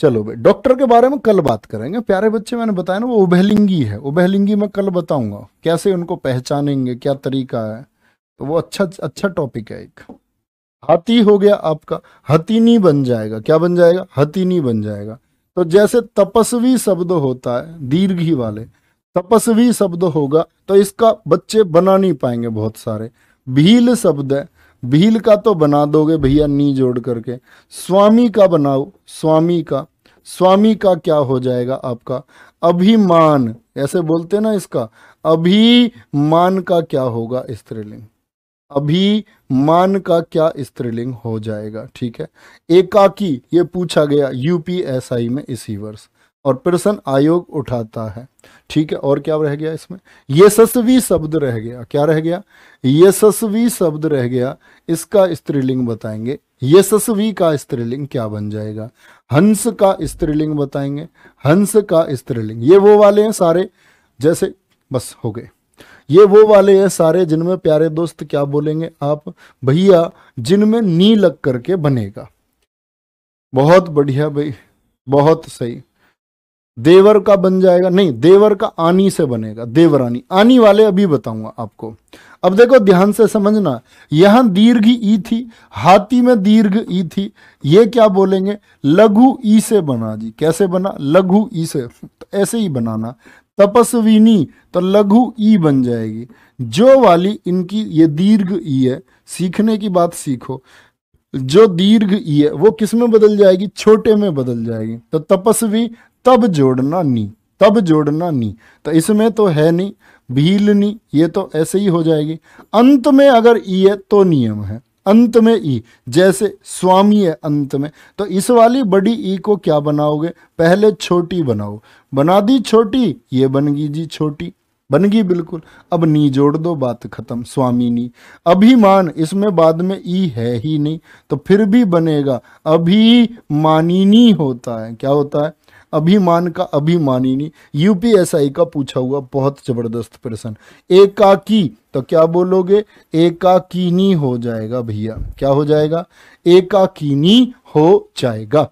चलो भाई डॉक्टर के बारे में कल बात करेंगे प्यारे बच्चे मैंने बताया ना वो उभयलिंगी है उभयलिंगी मैं कल बताऊंगा कैसे उनको पहचानेंगे क्या तरीका है तो वो अच्छा अच्छा टॉपिक है एक हाथी हो गया आपका हतीनी बन जाएगा क्या बन जाएगा हतीनी बन जाएगा तो जैसे तपस्वी शब्द होता है ही वाले तपस्वी शब्द होगा तो इसका बच्चे बना नहीं पाएंगे बहुत सारे भील शब्द है भील का तो बना दोगे भैया नी जोड़ करके स्वामी का बनाओ स्वामी का स्वामी का क्या हो जाएगा आपका अभिमान ऐसे बोलते ना इसका अभिमान का क्या होगा स्त्रीलिंग अभिमान का क्या स्त्रीलिंग हो जाएगा ठीक है एकाकी ये पूछा गया यूपीएसआई में इसी वर्ष और प्रश्न आयोग उठाता है ठीक है और क्या रह गया इसमें यशस्वी शब्द रह गया क्या रह गया यशस्वी शब्द रह गया इसका स्त्रीलिंग बताएंगे यशस्वी का स्त्रीलिंग क्या बन जाएगा हंस का स्त्रीलिंग बताएंगे हंस का स्त्रीलिंग ये वो वाले हैं सारे जैसे बस हो गए ये वो वाले हैं सारे जिनमें प्यारे दोस्त क्या बोलेंगे आप भैया जिनमें नी लग करके बनेगा बहुत बढ़िया भाई बहुत सही देवर का बन जाएगा नहीं देवर का आनी से बनेगा देवरानी आनी वाले अभी बताऊंगा आपको अब देखो ध्यान से समझना यहां दीर्घ ई थी हाथी में दीर्घ ई थी ये क्या बोलेंगे लघु ई से बना जी कैसे बना लघु ई से तो ऐसे ही बनाना तपस्विनी तो लघु ई बन जाएगी जो वाली इनकी ये दीर्घ ई है सीखने की बात सीखो जो दीर्घ ई है वो किस में बदल जाएगी छोटे में बदल जाएगी तो तपस्वी तब जोड़ना नी तब जोड़ना नी तो इसमें तो है नहीं भील नी ये तो ऐसे ही हो जाएगी अंत में अगर ई है तो नियम है अंत में ई जैसे स्वामी है अंत में तो इस वाली बड़ी ई को क्या बनाओगे पहले छोटी बनाओ बना दी छोटी ये बन गई जी छोटी बन गई बिल्कुल अब नी जोड़ दो बात खत्म स्वामी नी अभिमान इसमें बाद में ई है ही नहीं तो फिर भी बनेगा अभिमानिनी होता है क्या होता है अभिमान का नहीं यूपीएसआई का पूछा हुआ बहुत जबरदस्त प्रश्न एकाकी तो क्या बोलोगे एकाकिनी हो जाएगा भैया क्या हो जाएगा एकाकिनी हो जाएगा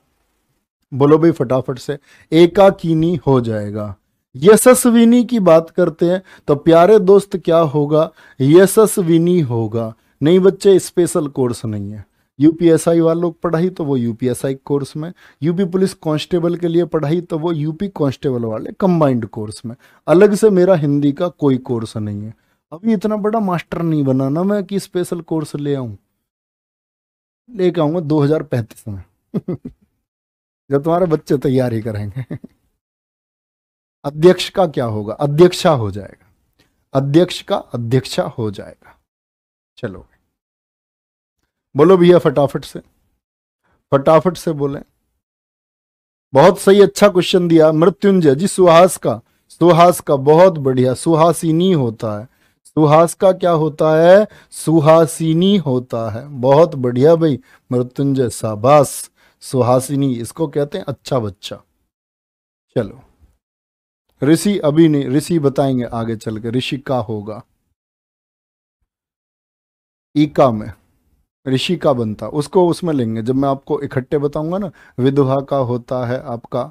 बोलो भाई फटाफट से एकाकिनी हो जाएगा यशस्विनी की बात करते हैं तो प्यारे दोस्त क्या होगा यशस्विनी होगा नहीं बच्चे स्पेशल कोर्स नहीं है यूपीएसआई वाले लोग पढ़ाई तो वो यूपीएसआई कोर्स में यूपी पुलिस कांस्टेबल के लिए पढ़ाई तो वो यूपी कांस्टेबल वाले कंबाइंड कोर्स में अलग से मेरा हिंदी का कोई कोर्स नहीं है अभी इतना बड़ा मास्टर नहीं बना ना मैं कि स्पेशल कोर्स ले आऊँ लेके आऊँगा दो हजार पैंतीस में जब तुम्हारे बच्चे तैयारी करेंगे अध्यक्ष का क्या होगा अध्यक्षा हो जाएगा अध्यक्ष का अध्यक्षा हो जाएगा चलो बोलो भैया फटाफट से फटाफट से बोले बहुत सही अच्छा क्वेश्चन दिया मृत्युंजय जी सुहास का सुहास का बहुत बढ़िया सुहासिनी होता है सुहास का क्या होता है सुहासिनी होता है बहुत बढ़िया भाई मृत्युंजय शाबाश सुहासिनी इसको कहते हैं अच्छा बच्चा चलो ऋषि अभी नहीं ऋषि बताएंगे आगे चल के ऋषि का होगा ईका में ऋषि का बनता उसको उसमें लेंगे जब मैं आपको इकट्ठे बताऊंगा ना विधवा का होता है आपका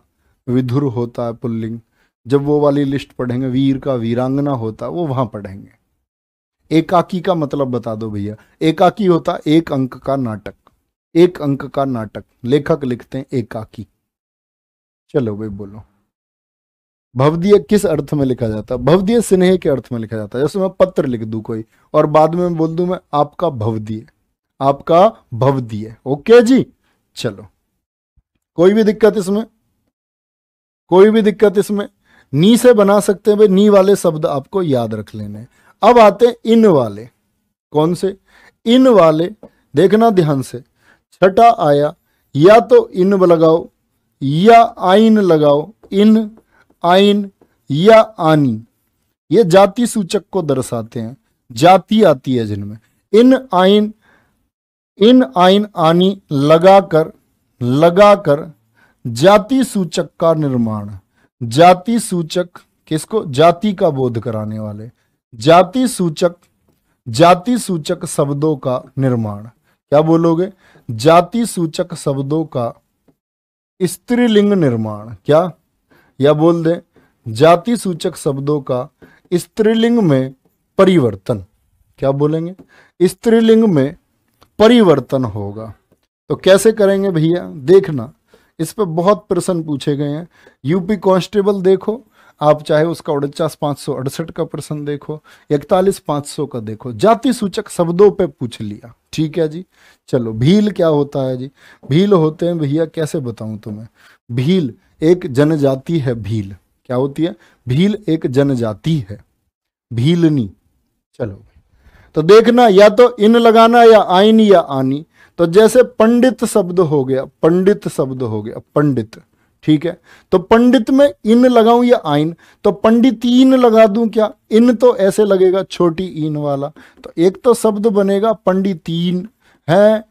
विधुर होता है पुल्लिंग जब वो वाली लिस्ट पढ़ेंगे वीर का वीरांगना होता वो वहां पढ़ेंगे एकाकी का मतलब बता दो भैया एकाकी होता एक अंक का नाटक एक अंक का नाटक लेखक लिखते हैं एकाकी चलो भाई बोलो भवदीय किस अर्थ में लिखा जाता है भवदीय स्नेह के अर्थ में लिखा जाता है जैसे मैं पत्र लिख दू कोई और बाद में बोल दू मैं आपका भवदीय आपका भवदीय ओके जी चलो कोई भी दिक्कत इसमें कोई भी दिक्कत इसमें नी से बना सकते हैं भाई नी वाले शब्द आपको याद रख लेने अब आते हैं इन वाले कौन से इन वाले देखना ध्यान से छठा आया या तो इन लगाओ या आइन लगाओ इन आइन या आनी ये जाति सूचक को दर्शाते हैं जाति आती है जिनमें इन आइन इन आइन आनी लगाकर लगाकर जाति सूचक का निर्माण जाति सूचक किसको जाति का बोध कराने वाले जाति सूचक जाति सूचक शब्दों का निर्माण क्या बोलोगे जाति सूचक शब्दों का स्त्रीलिंग निर्माण क्या या बोल दें जाति सूचक शब्दों का स्त्रीलिंग में परिवर्तन क्या बोलेंगे स्त्रीलिंग में परिवर्तन होगा तो कैसे करेंगे भैया देखना इस पर बहुत प्रश्न पूछे गए हैं यूपी कांस्टेबल देखो आप चाहे उसका उनचास पांच सौ अड़सठ का प्रश्न देखो इकतालीस पांच सौ का देखो जाति सूचक शब्दों पे पूछ लिया ठीक है जी चलो भील क्या होता है जी भील होते हैं भैया कैसे बताऊं तुम्हें भील एक जनजाति है भील क्या होती है भील एक जनजाति है भीलनी चलो तो देखना या तो इन लगाना या आइन या आनी तो जैसे पंडित शब्द हो गया पंडित शब्द हो गया पंडित ठीक है तो पंडित में इन लगाऊं या आइन तो पंडित इन लगा दूं क्या इन तो ऐसे लगेगा छोटी इन वाला तो एक तो शब्द बनेगा पंडितीन है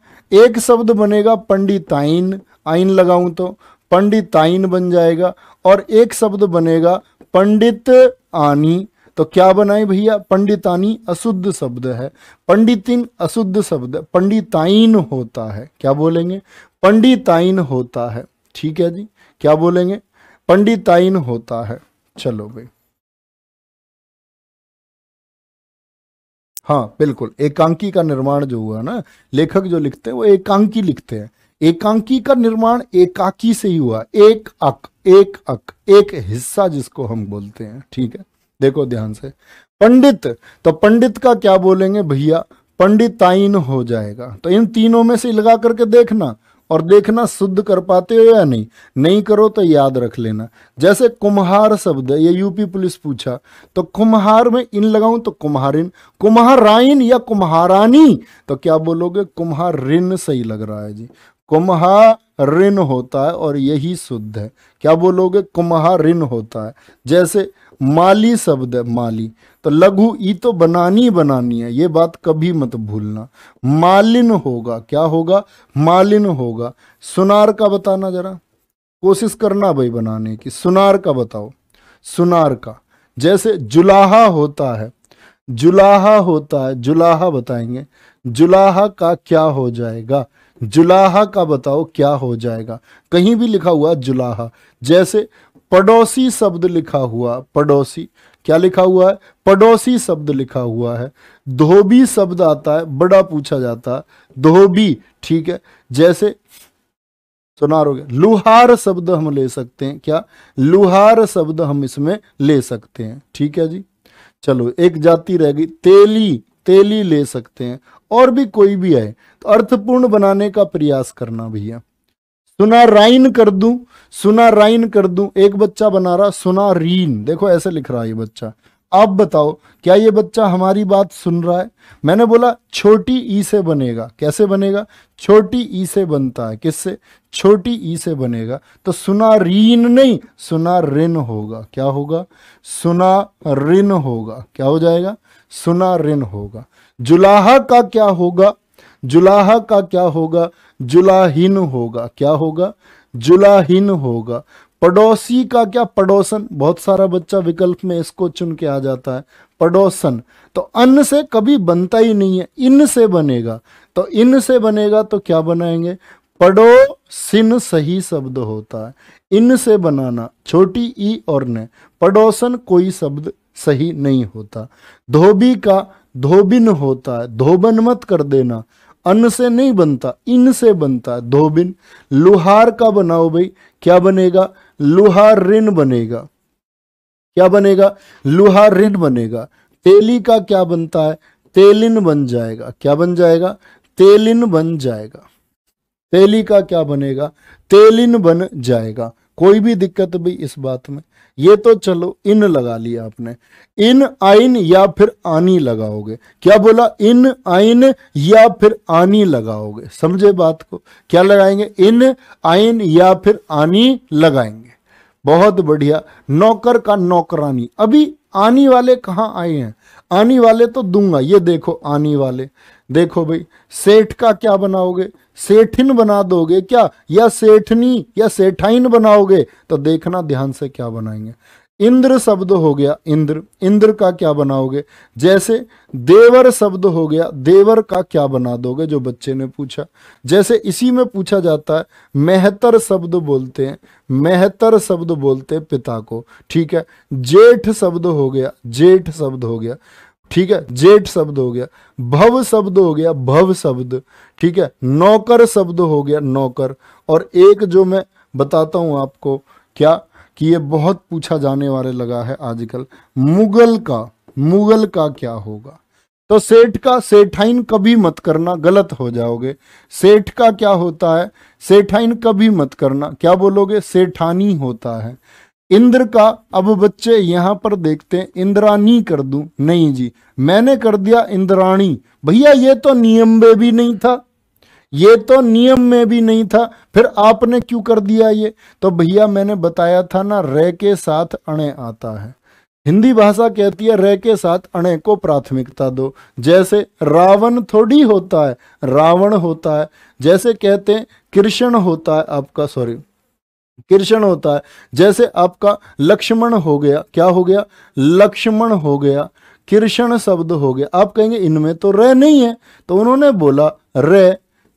एक शब्द बनेगा पंडिताइन आइन लगाऊं तो पंडिताइन बन जाएगा और एक शब्द बनेगा पंडित आनी तो क्या बनाए भैया पंडितानी अशुद्ध शब्द है पंडितिन अशुद्ध शब्द पंडिताइन होता है क्या बोलेंगे पंडिताइन होता है ठीक है जी क्या बोलेंगे पंडिताइन होता है चलो भाई हाँ बिल्कुल एकांकी का निर्माण जो हुआ ना लेखक जो लिखते हैं वो एकांकी लिखते हैं एकांकी का निर्माण एकाकी से ही हुआ एक अक एक अक एक हिस्सा जिसको हम बोलते हैं ठीक है देखो ध्यान से पंडित तो पंडित का क्या बोलेंगे भैया पंडिताइन हो जाएगा तो इन तीनों में से लगा करके देखना और देखना शुद्ध कर पाते हो या नहीं नहीं करो तो याद रख लेना जैसे कुम्हार शब्द ये यूपी पुलिस पूछा तो कुम्हार में इन लगाऊं तो कुम्हारिन कुम्हाराइन या कुम्हारानी तो क्या बोलोगे कुम्हारिन सही लग रहा है जी कुम्हारिन होता है और यही शुद्ध है क्या बोलोगे कुम्हारिन होता है जैसे माली शब्द है माली तो लघु ई तो बनानी बनानी है ये बात कभी मत भूलना मालिन होगा क्या होगा मालिन होगा सुनार का बताना जरा कोशिश करना भाई बनाने की सुनार का बताओ सुनार का जैसे जुलाहा होता है जुलाहा होता है जुलाहा बताएंगे जुलाहा का क्या हो जाएगा जुलाहा का बताओ क्या हो जाएगा कहीं भी लिखा हुआ जुलाहा जैसे पड़ोसी शब्द लिखा हुआ पड़ोसी क्या लिखा हुआ है पड़ोसी शब्द लिखा हुआ है धोबी शब्द आता है बड़ा पूछा जाता है धोबी ठीक है जैसे सुना रोगे लुहार शब्द हम ले सकते हैं क्या लुहार शब्द हम इसमें ले सकते हैं ठीक है जी चलो एक जाति रह गई तेली तेली ले सकते हैं और भी कोई भी है तो अर्थपूर्ण बनाने का प्रयास करना भैया सुनाराइन कर दूं सुना राइन कर दूं एक बच्चा बना रहा सुना रीन देखो ऐसे लिख रहा है ये बच्चा अब बताओ क्या ये बच्चा हमारी बात सुन रहा है मैंने बोला छोटी ई से बनेगा कैसे बनेगा छोटी ई से बनता है किससे छोटी ई से बनेगा तो सुना रीन नहीं सुना रिन होगा क्या होगा सुना रिन होगा क्या हो जाएगा सुना रिन होगा जुलाहा का क्या होगा जुलाहा का क्या होगा जुलाहीन होगा क्या होगा जुलाहिन होगा पड़ोसी का क्या पड़ोसन बहुत सारा बच्चा विकल्प में इसको चुन के आ जाता है पड़ोसन तो अन्न से कभी बनता ही नहीं है इन से बनेगा तो इन से बनेगा तो क्या बनाएंगे पड़ोसिन सही शब्द होता है इन से बनाना छोटी ई और ने पड़ोसन कोई शब्द सही नहीं होता धोबी का धोबिन होता है धोबन मत कर देना अन्न से नहीं बनता इन से बनता धोबिन लोहार का बनाओ भाई क्या बनेगा लोहार ऋण बनेगा क्या बनेगा लोहार ऋण बनेगा तेली का क्या बनता है तेलिन बन जाएगा क्या बन जाएगा तेलिन बन जाएगा तेली का क्या बनेगा तेलिन बन जाएगा कोई भी दिक्कत भी इस बात में ये तो चलो इन लगा लिया आपने इन आइन या फिर आनी लगाओगे क्या बोला इन आइन या फिर आनी लगाओगे समझे बात को क्या लगाएंगे इन आइन या फिर आनी लगाएंगे बहुत बढ़िया नौकर का नौकरानी अभी आनी वाले कहाँ आए हैं आनी वाले तो दूंगा ये देखो आनी वाले देखो भाई सेठ का क्या बनाओगे सेठिन बना दोगे क्या या सेठनी या सेठाइन बनाओगे तो देखना ध्यान से क्या बनाएंगे इंद्र शब्द हो गया इंद्र इंद्र का क्या बनाओगे जैसे देवर शब्द हो गया देवर का क्या बना दोगे जो बच्चे ने पूछा जैसे इसी में पूछा जाता है मेहतर शब्द बोलते हैं मेहतर शब्द बोलते हैं पिता को ठीक है जेठ शब्द हो गया जेठ शब्द हो गया ठीक है जेठ शब्द हो गया भव शब्द हो गया भव शब्द ठीक है नौकर शब्द हो गया नौकर और एक जो मैं बताता हूं आपको क्या कि ये बहुत पूछा जाने वाले लगा है आजकल मुगल का मुगल का क्या होगा तो सेठ का सेठाइन कभी मत करना गलत हो जाओगे सेठ का क्या होता है सेठाइन कभी मत करना क्या बोलोगे सेठानी होता है इंद्र का अब बच्चे यहां पर देखते हैं इंद्राणी कर दू नहीं जी मैंने कर दिया इंद्राणी भैया ये तो नियम में भी नहीं था ये तो नियम में भी नहीं था फिर आपने क्यों कर दिया ये तो भैया मैंने बताया था ना रे के साथ अणे आता है हिंदी भाषा कहती है रे के साथ अणे को प्राथमिकता दो जैसे रावण थोड़ी होता है रावण होता है जैसे कहते हैं कृष्ण होता है आपका सॉरी कृष्ण होता है जैसे आपका लक्ष्मण हो गया क्या हो गया लक्ष्मण हो गया कृष्ण शब्द हो गया आप कहेंगे इनमें तो रे नहीं है तो उन्होंने बोला रे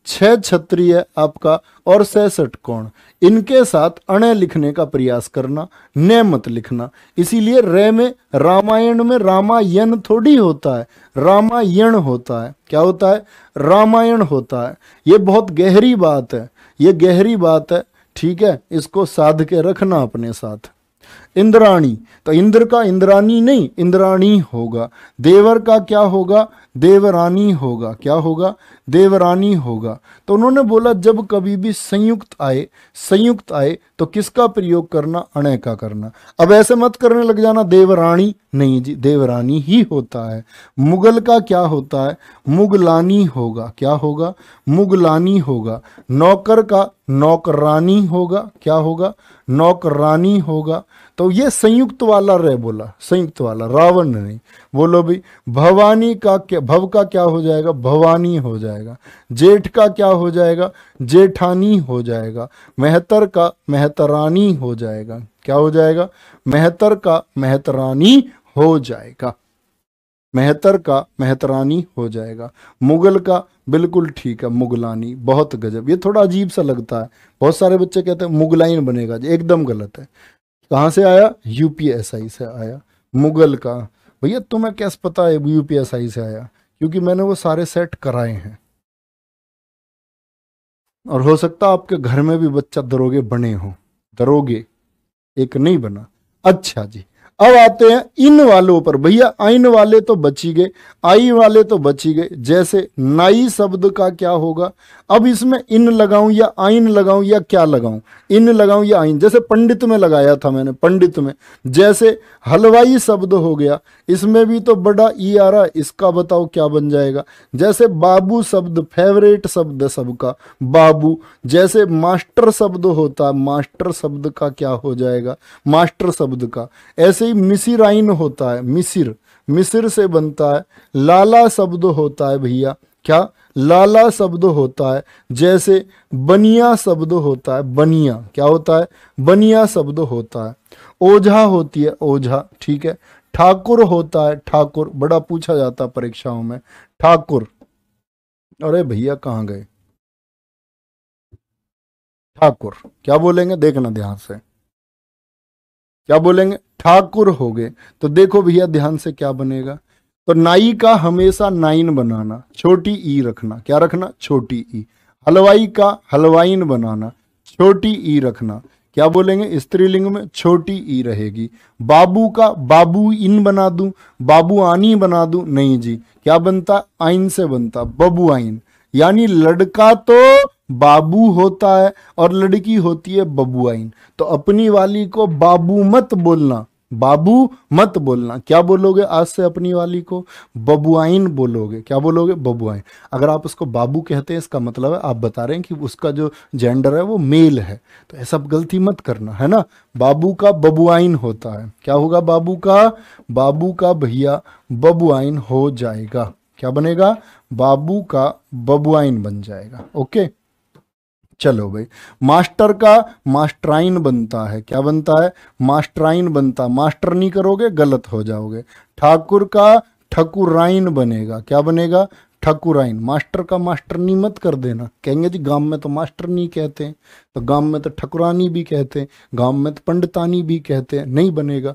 छह छत्रिय आपका और सैसठ कोण इनके साथ अणे लिखने का प्रयास करना ने मत लिखना इसीलिए रे में रामायण में रामायण थोड़ी होता है रामायण होता है क्या होता है रामायण होता है ये बहुत गहरी बात है ये गहरी बात है ठीक है इसको साध के रखना अपने साथ इंद्राणी तो इंद्र का इंद्राणी नहीं इंद्राणी होगा देवर का क्या होगा देवरानी होगा क्या होगा देवरानी होगा तो उन्होंने बोला जब कभी भी संयुक्त आए संयुक्त आए तो किसका प्रयोग करना अणय का करना अब ऐसे मत करने लग जाना देवरानी नहीं जी देवरानी ही होता है मुगल का क्या होता है मुगलानी होगा क्या होगा मुगलानी होगा नौकर का नौकरानी होगा क्या होगा नौकरानी होगा तो ये संयुक्त वाला रे बोला संयुक्त वाला रावण नहीं बोलो भी भवानी का क्या भव का क्या हो जाएगा भवानी हो जाएगा जेठ का क्या हो जाएगा जेठानी हो जाएगा मेहतर का मेहतरानी हो जाएगा क्या हो जाएगा मेहतर का मेहतरानी हो जाएगा मेहतर का मेहतरानी हो जाएगा मुगल का बिल्कुल ठीक है मुगलानी बहुत गजब ये थोड़ा अजीब सा लगता है बहुत सारे बच्चे कहते हैं मुगलाइन बनेगा एकदम गलत है कहाँ से आया यूपीएसआई से आया मुगल का भैया तुम्हें कैसे पता है यूपीएसआई से आया क्योंकि मैंने वो सारे सेट कराए हैं और हो सकता आपके घर में भी बच्चा दरोगे बने हो दरोगे एक नहीं बना अच्छा जी अब आते हैं इन वालों पर भैया आइन वाले तो बची गए आई वाले तो बची गए जैसे नाई शब्द का क्या होगा अब इसमें इन लगाऊं या आइन लगाऊं या क्या लगाऊं इन लगाऊं या आइन जैसे पंडित में लगाया था मैंने पंडित में जैसे हलवाई शब्द हो गया इसमें भी तो बड़ा ई आ रहा इसका बताओ क्या बन जाएगा जैसे बाबू शब्द फेवरेट शब्द सबका बाबू जैसे मास्टर शब्द होता मास्टर शब्द का क्या हो जाएगा मास्टर शब्द का ऐसे ही मिसिराइन होता है मिसिर मिसिर से बनता है लाला शब्द होता है भैया क्या लाला शब्द होता है जैसे बनिया शब्द होता है बनिया क्या होता है बनिया शब्द होता है ओझा होती है ओझा ठीक है ठाकुर होता है ठाकुर बड़ा पूछा जाता परीक्षाओं में ठाकुर अरे भैया कहाँ गए ठाकुर क्या बोलेंगे देखना ध्यान से क्या बोलेंगे ठाकुर हो गए तो देखो भैया ध्यान से क्या बनेगा तो नाई का हमेशा नाइन बनाना छोटी ई रखना क्या रखना छोटी ई हलवाई का हलवाइन बनाना छोटी ई रखना क्या बोलेंगे स्त्रीलिंग में छोटी ई रहेगी बाबू का बाबू इन बना दूं बाबू आनी बना दूं नहीं जी क्या बनता आइन से बनता बबू आइन यानी लड़का तो बाबू होता है और लड़की होती है बबुआइन तो अपनी वाली को बाबू मत बोलना बाबू मत बोलना क्या बोलोगे आज से अपनी वाली को बबुआइन बोलोगे क्या बोलोगे बबुआइन अगर आप उसको बाबू कहते हैं इसका मतलब है आप बता रहे हैं कि उसका जो जेंडर है वो मेल है तो ऐसा गलती मत करना है ना बाबू का बबुआइन होता है क्या होगा बाबू का बाबू का भैया बबुआइन हो जाएगा क्या बनेगा बाबू का बबुआइन बन जाएगा ओके चलो भाई मास्टर का मास्टराइन बनता है क्या बनता है मास्टराइन बनता मास्टर नहीं करोगे गलत हो जाओगे ठाकुर का ठकुराइन बनेगा क्या बनेगा ठकुराइन मास्टर का मास्टर नहीं मत कर देना कहेंगे जी गांव में तो मास्टर नहीं कहते हैं तो गांव में तो ठकुरानी भी कहते हैं गांव में तो पंडितानी भी कहते हैं नहीं बनेगा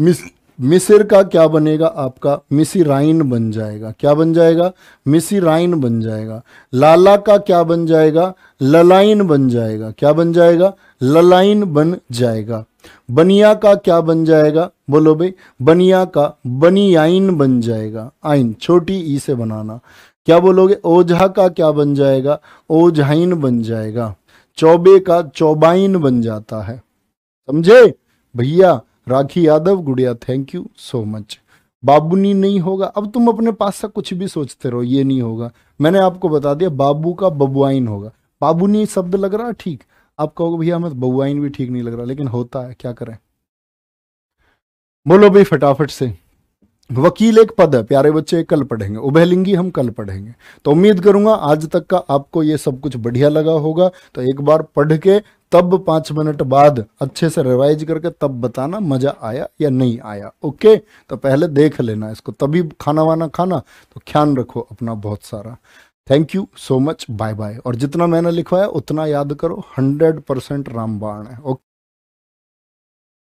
मिस मिसिर का क्या बनेगा आपका मिसिराइन बन जाएगा क्या बन जाएगा मिसिराइन बन जाएगा लाला का क्या बन जाएगा ललाइन बन जाएगा क्या बन जाएगा ललाइन बन जाएगा बनिया का क्या बन जाएगा बोलो भाई बनिया का बनियाइन बन जाएगा आइन छोटी ई से बनाना क्या बोलोगे ओझा का क्या बन जाएगा ओझाइन बन जाएगा चौबे का चौबाइन बन जाता है समझे भैया Rakhi Yadav Gudiya thank you so much बाबूनी नहीं होगा अब तुम अपने पास से कुछ भी सोचते रहो ये नहीं होगा मैंने आपको बता दिया बाबू का बबुआइन होगा बाबूनी शब्द लग रहा ठीक आप कहोगे भैया मत बबुआइन भी ठीक नहीं लग रहा लेकिन होता है क्या करें बोलो भाई फटाफट से वकील एक पद है प्यारे बच्चे कल पढ़ेंगे उभयलिंगी हम कल पढ़ेंगे तो उम्मीद करूंगा आज तक का आपको ये सब कुछ बढ़िया लगा होगा तो एक बार पढ़ के तब पांच मिनट बाद अच्छे से रिवाइज करके तब बताना मज़ा आया या नहीं आया ओके तो पहले देख लेना इसको तभी खाना वाना खाना तो ख्याल रखो अपना बहुत सारा thank you so much bye bye और जितना मैंने लिखवाया उतना याद करो हंड्रेड परसेंट रामबाण है ओके